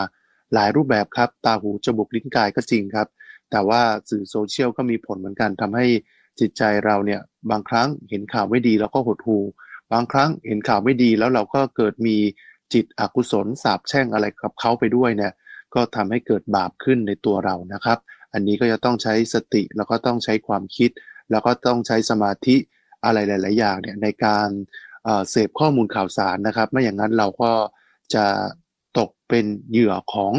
หลายรูปแบบครับ ตาหูจมูกลิ้นกายก็จริงครับ แต่ว่าสื่อโซเชียลก็มีผลเหมือนกัน ทำให้จิตใจเราเนี่ยบางครั้งเห็นข่าวไม่ดีแล้วก็หดหู่ บางครั้งเห็นข่าวไม่ดีแล้วเราก็เกิดมีจิตอกุศลสาบแช่งอะไรกับเขาไปด้วยเนี่ยก็ทำให้เกิดบาปขึ้นในตัวเรานะครับ อันนี้ก็จะต้องใช้สติแล้วก็ต้องใช้ความคิดแล้วก็ต้องใช้สมาธิอะไรหลายๆอย่างเนี่ยในการเสพข้อมูลข่าวสารนะครับไม่อย่างนั้นเราก็จะตกเป็นเหยื่อของ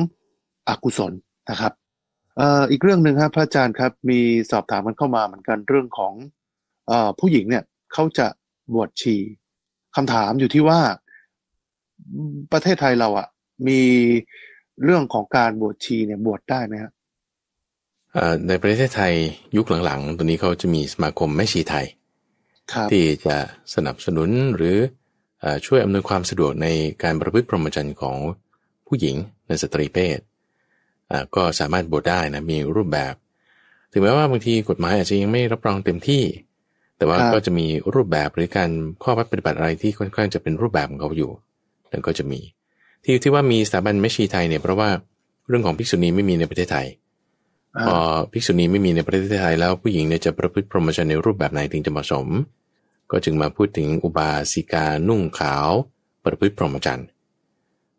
อกุศลนะครับ อีกเรื่องหนึ่งครับพระอาจารย์ครับมีสอบถามกันเข้ามาเหมือนกันเรื่องของอผู้หญิงเนี่ยเขาจะบวชชีคำถามอยู่ที่ว่าประเทศไทยเราอะ่ะมีเรื่องของการบวชชีเนี่ยบวชได้ไหมครับ
ในประเทศไทยยุคหลังๆ ตัวนี้เขาจะมีสมาคมแม่ชีไทยที่จะสนับสนุนหรือช่วยอำนวยความสะดวกในการประพฤติพรหมจรรย์ของผู้หญิงในสตรีเพศ ก็สามารถบวชได้นะมีรูปแบบ ถึงแม้ว่าบางทีกฎหมายอาจจะยังไม่รับรองเต็มที่ แต่ว่าก็จะมีรูปแบบหรือการข้อวัดปฏิบัติอะไรที่ค่อนข้างจะเป็นรูปแบบของเขาอยู่นั่นก็จะมีที่ที่ว่ามีสถาบันแม่ชีไทยเนี่ยเพราะว่าเรื่องของภิกษุณีไม่มีในประเทศไทยพอภิกษุณีไม่มีในประเทศไทยแล้วผู้หญิงเนี่ยจะประพฤติพรหมจรรย์ในรูปแบบไหนถึงจะเหมาะสม ก็จึงมาพูดถึงอุบาสิกานุ่งขาว ประพฤติพรหมจรรย์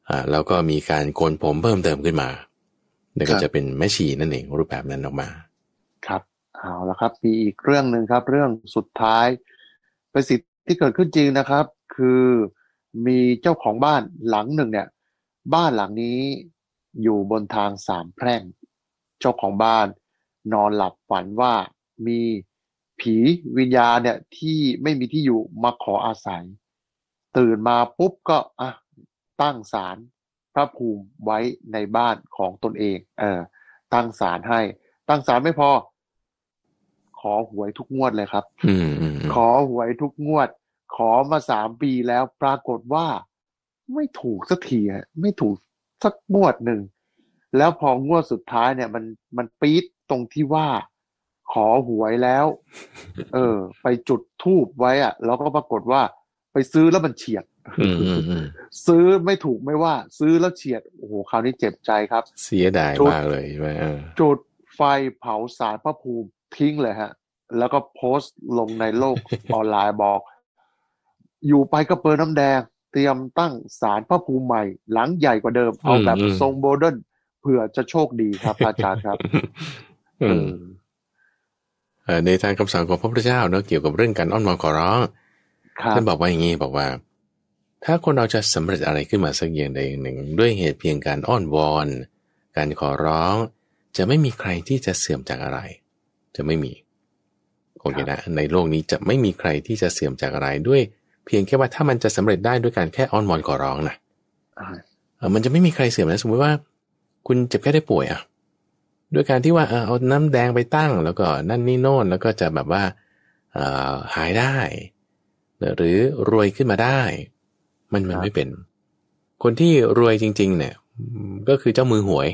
อ่าแล้วก็มีการโกนผมเพิ่มเติมขึ้นมาเนี่ยก็จะเป็นแม่ชีนั่นเองรูปแบบนั้นออกมา ครับ
เอาละครับมีอีกเรื่องหนึ่งครับเรื่องสุดท้ายประสิทธิที่เกิดขึ้นจริงนะครับ คือมีเจ้าของบ้านหลังหนึ่งเนี่ย บ้านหลังนี้อยู่บนทางสามแพร่ง เจ้าของบ้าน นอนหลับฝันว่ามีผีวิญญาณเนี่ยที่ไม่มีที่อยู่มาขออาศัย ตื่นมาปุ๊บก็อ่ะตั้งศาลพระภูมิไว้ในบ้านของตนเอง เออตั้งศาลให้ ตั้งศาลไม่พอ ขอหวยทุกงวดเลยครับอขอหวยทุกงวดขอมาสามปีแล้วปรากฏว่า ไม่ถูกสักทีไม่ถูกสักงวดหนึ่งแล้วพองวดสุดท้ายเนี่ย มันมันปี๊ดตรงที่ว่า ขอหวยแล้ว เออ ไปจุดทูบไว้อะแล้วก็ปรากฏว่า ไปซื้อแล้วมันเฉียดซื้อไม่ถูกไม่ว่า ซื้อแล้วเฉียดโอ้โห คราวนี้เจ็บใจครับ เสียดายมากเลยใช่ไหมจุดไฟเผาสารพระภูมิทิ้งเลยฮะ แล้วก็โพสต์ลงในโลกออนไลน์บอกอยู่ไปก็เปิดน้ำแดง เตรียมตั้งศาลพระภูมิใหม่ หลังใหญ่กว่าเดิม เอาแบบทรงโบเดนเผื่อจะโชคดีครับ
อาจารย์ครับในทางคำสั่งของพระพุทธเจ้าเนอะเกี่ยวกับเรื่องการอ้อนวอนขอร้องท่านบอกว่าอย่างนี้บอกว่า ถ้าคนเราจะสำเร็จอะไรขึ้นมาสักอย่างใดอย่างหนึ่ง ด้วยเหตุเพียงการอ้อนวอน การขอร้องจะไม่มีใครที่จะเสื่อมจากอะไร จะไม่มีโอเคนะ ในโลกนี้จะไม่มีใครที่จะเสื่อมจากอะไรด้วยเพียงแค่ว่าถ้ามันจะสำเร็จได้ด้วยการแค่อ้อนวอนขอร้องนะเออมันจะไม่มีใครเสื่อมนะสมมติว่า คุณเจ็บแค่ได้ป่วยอ่ะด้วยการที่ว่าเอาน้ำแดงไปตั้ง แล้วก็นั่นนี่โน่นแล้วก็จะแบบว่าเอหายได้ หรือรวยขึ้นมาได้มันมันไม่เป็นคนที่รวยจริง ๆ เนี่ย ก็คือเจ้ามือหวย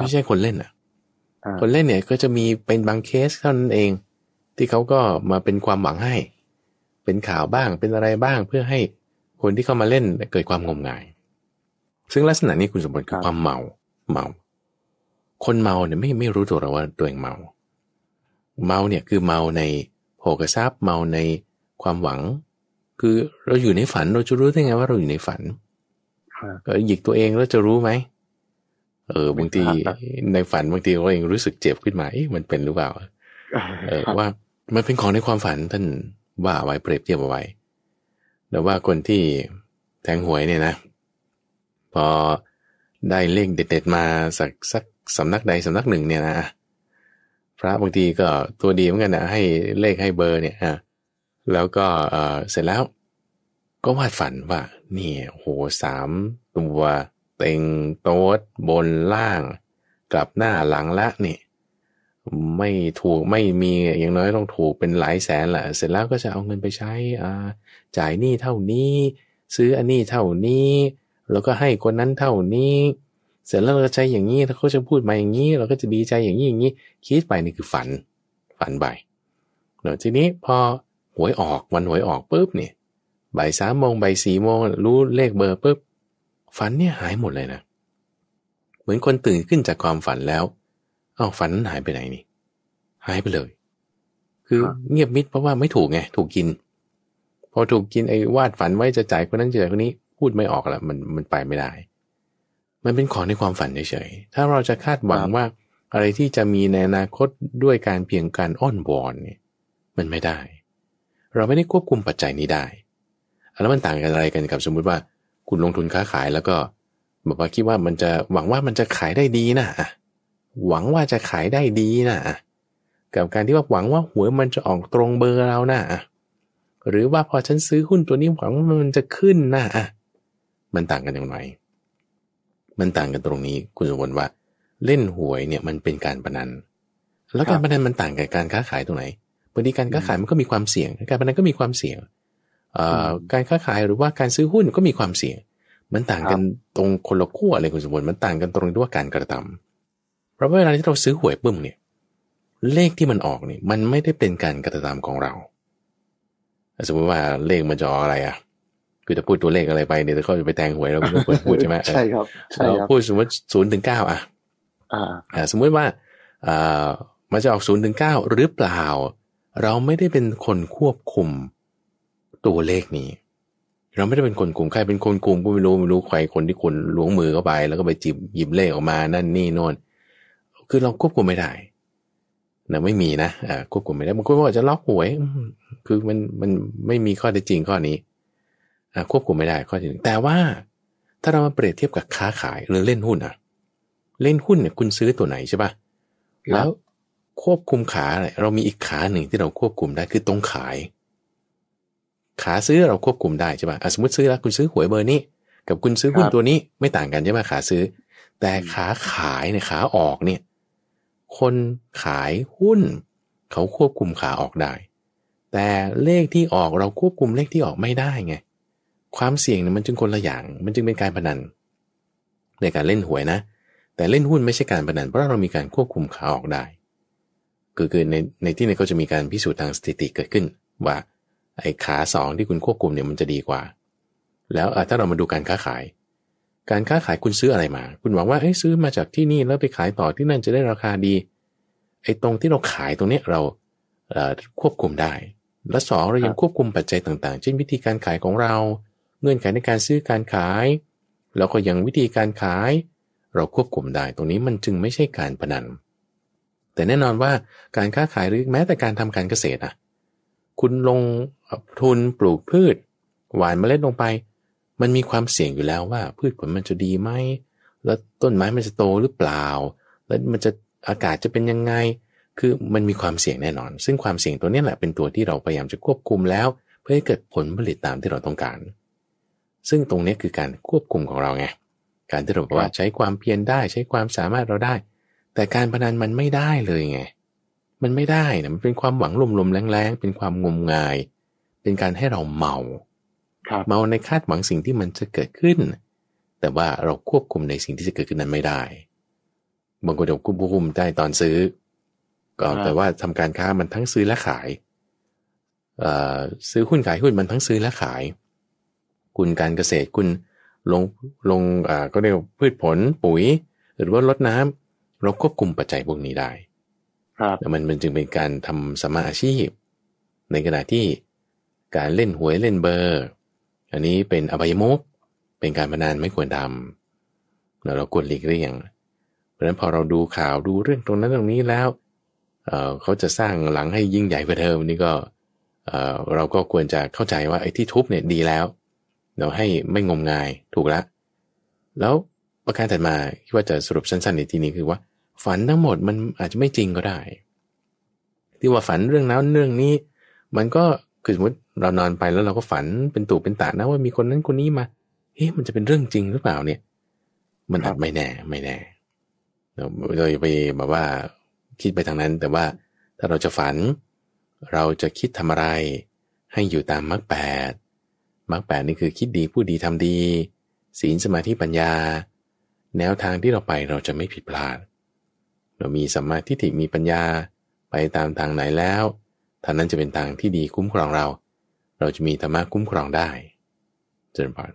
ไม่ใช่คนเล่นอ่ะ คนเล่นเนี่ย ก็จะมีเป็นบางเคสเท่านั้นเองที่เขาก็มาเป็นความหวังให้เป็นข่าวบ้างเป็นอะไรบ้างเพื่อให้คนที่เข้ามาเล่นเกิดความงมงาย ซึ่งลักษณะนี้คุณสมบัติคือความเมาเมา คนเมาเนี่ยไม่ไม่รู้ตัวเราว่าตัวเองเมา เมาเนี่ยคือเมาในโภกทรัพย์เมาในความหวัง คือ เราอยู่ในฝันเราจะรู้ได้ไง ว่าเราอยู่ในฝันหยิกตัวเองแล้วจะรู้ไหม เออ บางทีในฝันบางทีเราเองรู้สึกเจ็บขึ้นมาเอ๊ะมันเป็นหรือเปล่า เออว่ามันเป็นของในความฝันท่านว่าไว้เปรียบเทียบเอาไว้แต่ว่าคนที่แทงหวยเนี่ยนะพอได้เลขเด็ด ๆ มาสักสักสำนักใดสำนักหนึ่งเนี่ยนะพระบางทีก็ตัวดีเหมือนกันนะให้เลขให้เบอร์เนี่ยอะแล้วก็เออเสร็จแล้วก็วาดฝันว่านี่โหสามตัวเต็งโต๊ดบนล่าง กลับหน้าหลังละนี่ไม่ถูกไม่มีอย่างน้อยต้องถูกเป็นหลายแสนแหละเสร็จแล้วก็จะเอาเงินไปใช้อ่าจ่ายหนี้เท่านี้ ซื้ออันนี้เท่านี้ แล้วก็ให้คนนั้นเท่านี้ เสร็จแล้วเราใช้อย่างนี้ถ้าเขาจะพูดมาอย่างนี้ เราก็จะดีใจอย่างนี้อย่างนี้คิดไปนี่คือฝันฝันไปเดี๋ยวทีนี้พอหวยออกวันหวยออกปุ๊บเนี่ยบ่ายสามโมงบ่ายสี่โมงรู้เลขเบอร์ปุ๊บฝันเนี่ยหายหมดเลยนะเหมือนคนตื่นขึ้นจากความฝันแล้วเอาฝันหายไปไหนนี่หายไปเลย คือเงียบมิดเพราะว่าไม่ถูกไงถูกกิน พอถูกกินไอ้วาดฝันไว้จะจ่ายคนนั้นจะจ่ายคนนี้พูดไม่ออกละมันมันไปไม่ได้ มันเป็นของในความฝันเฉยๆถ้าเราจะคาดหวังว่าอะไรที่จะมีในอนาคตด้วยการเพียงการอ้อนวอนเนี่ยมันไม่ได้ เราไม่ได้ควบคุมปัจจัยนี้ได้แล้วมันต่างกันอะไรกันกับสมมุติว่าคุณลงทุนค้าขายแล้วก็ บอกว่าคิดว่ามันจะหวังว่ามันจะขายได้ดีนะหวังว่าจะขายได้ดีนะกับ การที่ว่าหวังว่าหวยมันจะออกตรงเบอร์เรานะหรือว่าพอฉันซื้อหุ้นตัวนี้หวังว่ามันจะขึ้นนะมันต่างกันอย่างไรมันต่างกันตรงนี้คุณสมบัติว่า เล่นหวยเนี่ยมันเป็นการพนัน แล้วการพนันมันต่างกับการค้าขายตรงไหนบางทีการค้าขายมันก็มีความเสี่ยง การพนันก็มีความเสี่ยงการค้าขายหรือว่าการซื้อหุ้นก็มีความเสี่ยง มันต่างกันตรงคนละขั้วเลยคุณสมบัติมันต่างกันตรงที่ว่าการกระทำราะเวลาที่เราซื้อหวยปุ่มเนี่ย เลขที่มันออกเนี่ย มันไม่ได้เป็นการกระามของเราสมมติว่าเลขมันจะออกอะไร อ่ะ คือจะพูดตัวเลขอะไรไปเนี่ยเขาจะไปแทงหวยเราไม่ควรพูดใช่ไหมใช่ครับเราพูดสมมติศูนย์ถึงเก้าอ่ะสมมุติว่าอ่ามันจะออกศูนย์ถึงเก้าหรือเปล่า เราไม่ได้เป็นคนควบคุมตัวเลขนี้ เราไม่ได้เป็นคนกลุ่มใครเป็นคนกลุ่มก็ไม่รู้ไม่รู้ใคร คนที่คนล้วงมือเข้าไป แล้วก็ไปจิบหยิบเลขออกมา นั่นนี่โน่นคือเราควบคุมไม่ได้นะไม่มีนะควบคุมไม่ได้บางคนบอกจะล็อกหวยคือมันมันไม่มีข้อเท็จจริงข้อนี้อควบคุมไม่ได้ข้อที่หนึ่งแต่ว่า ถ้าเรามาเปรียบเทียบกับค้าขาย หรือเล่นหุ้นอะเล่นหุ้นเนี่ย คุณซื้อตัวไหนใช่ปะ่ะ แล้วควบคุมขาเรามีอีกขาหนึ่งที่เราควบคุมได้คือตรงขาย ขาซื้อเราควบคุมได้ใช่ปะ่ะ สมมติซื้อแล้ว คุณซื้อหวยเบอร์นี้ กับคุณซื้อหุ้นตัวนี้ ไม่ต่างกันใช่ปะ่ะขาซื้อ แต่ขาขายเนี่ยขาออกเนี่ยคนขายหุ้น เขาควบคุมขา ออกได้ แต่เลขที่ออกเราควบคุม เลขที่ออกไม่ได้ไง ความเสี่ยงเนี่ยมันจึงคนละอย่าง มันจึงเป็นการพนันในการเล่นหวยนะ แต่เล่นหุ้นไม่ใช่การพนันเพราะเรามีการควบคุมขาออกได้ คือคือในในที่นี้ก็จะมีการพิสูจน์ทางสถิติเกิดขึ้น ว่าไอ้ขาสองที่คุณควบคุมเนี่ยมันจะดีกว่า แล้วถ้าเรามาดูการค้าขายการค้าขายคุณซื้ออะไรมา คุณหวังว่าเฮ้ยซื้อมาจากที่นี่แล้วไปขายต่อที่นั่นจะได้ราคาดี ไอ้ตรงที่เราขายตรงนี้เราเควบคุมได้ และสองเรายังควบคุมปัจจัยต่างๆ เช่นวิธีการขายของเรา เงื่อนไขในการซื้อการขายเราก็ยังวิธีการขายเราควบคุมได้ ตรงนี้มันจึงไม่ใช่การพนัน แต่แน่นอนว่าการค้าขายหรือแม้แต่การทำการเกษตรอ่ะคุณลงทุนปลูกพืชหวานเมล็ดลงไปมันมีความเสี่ยงอยู่แล้วว่า พืชผลมันจะดีไหม แล้วต้นไม้มันจะโตหรือเปล่า แล้วมันจะอากาศจะเป็นยังไง คือมันมีความเสี่ยงแน่นอน ซึ่งความเสี่ยงตัวนี้แหละ เป็นตัวที่เราพยายามจะควบคุมแล้ว เพื่อให้เกิดผลผลิตตามที่เราต้องการ ซึ่งตรงนี้คือการควบคุมของเราไงการที่เราบอกว่าใช้ความเพียรได้ ใช้ความสามารถเราได้ แต่การพนันมันไม่ได้เลยไงมันไม่ได้นะมันเป็นความหวังลมๆแรงๆเป็นความงมงาย เป็นการให้เราเมาเมาในคาดหวังสิ่งที่มันจะเกิดขึ้น แต่ว่าเราควบคุมในสิ่งที่จะเกิดขึ้นนั้นไม่ได้ บางคนเดี๋ยวควบคุมได้ตอนซื้อก็แต่ว่าทำการค้ามันทั้งซื้อและขายอซื้อหุ้นขายหุ้นมันทั้งซื้อและขาย คุณการเกษตรคุณลงลงก็เรียกพืชผลปุ๋ย หรือว่าลดน้ำ เราควบคุมปัจจัยพวกนี้ได้ครับมันมันจึงเป็นการทำสมาอาชีพ ในขณะที่การเล่นหวยเล่นเบอร์อันนี้เป็นอบายมุกเป็นการพนันไม่ควรทำเราควรหลีกเลี่ยง เพราะฉะนั้นพอเราดูข่าวดูเรื่องตรงนั้นตรงนี้แล้วเเขาจะสร้างหลังให้ยิ่งใหญ่กว่าเดิมนี่ก็เเราก็ควรจะเข้าใจว่าไอ้ที่ทุบเนี่ยดีแล้ว เราให้ไม่งมงายถูกละ แล้วประการถัดมาที่ว่าจะสรุปสั้นๆ ในที่นี้คือว่าฝันทั้งหมดมันอาจจะไม่จริงก็ได้ ที่ว่าฝันเรื่องนั้นเรื่องนี้ มันก็คือสมมติเรานอนไปแล้วเราก็ฝันเป็นตู่เป็นตานะว่ามีคนนั้นคนนี้มา เฮ้ยมันจะเป็นเรื่องจริงหรือเปล่าเนี่ย มันอาจไม่แน่ไม่แน่เราไปแบบว่าคิดไปทางนั้นแต่ว่าถ้าเราจะฝัน เราจะคิดทำอะไร ให้อยู่ตามมรรคแปดมรรคแปดนี่คือ คิดดี พูดดีทำดีศีลสมาธิปัญญา แนวทางที่เราไปเราจะไม่ผิดพลาด เรา มีสัมมาทิฏฐิมีปัญญาไปตามทางไหนแล้วทางนั้นจะเป็นทางที่ดีคุ้มครองเราเราจะมีธรรมะคุ้มครองได้ เจริญพร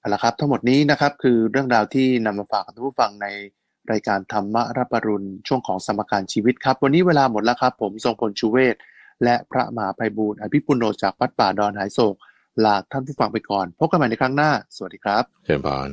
เอาละครับ ทั้งหมดนี้นะครับ คือเรื่องราวที่นำมาฝากท่านผู้ฟังในรายการธรรมะรับปรุณช่วงของสมการชีวิตครับ วันนี้เวลาหมดแล้วครับผม ทรงพลชูเวศและพระมหาภัยบูรณ์อภิปุโนจากวัดป่าดอนหายโศกลาท่านผู้ฟังไปก่อน พบกันใหม่ในครั้งหน้า สวัสดีครับเจริญพร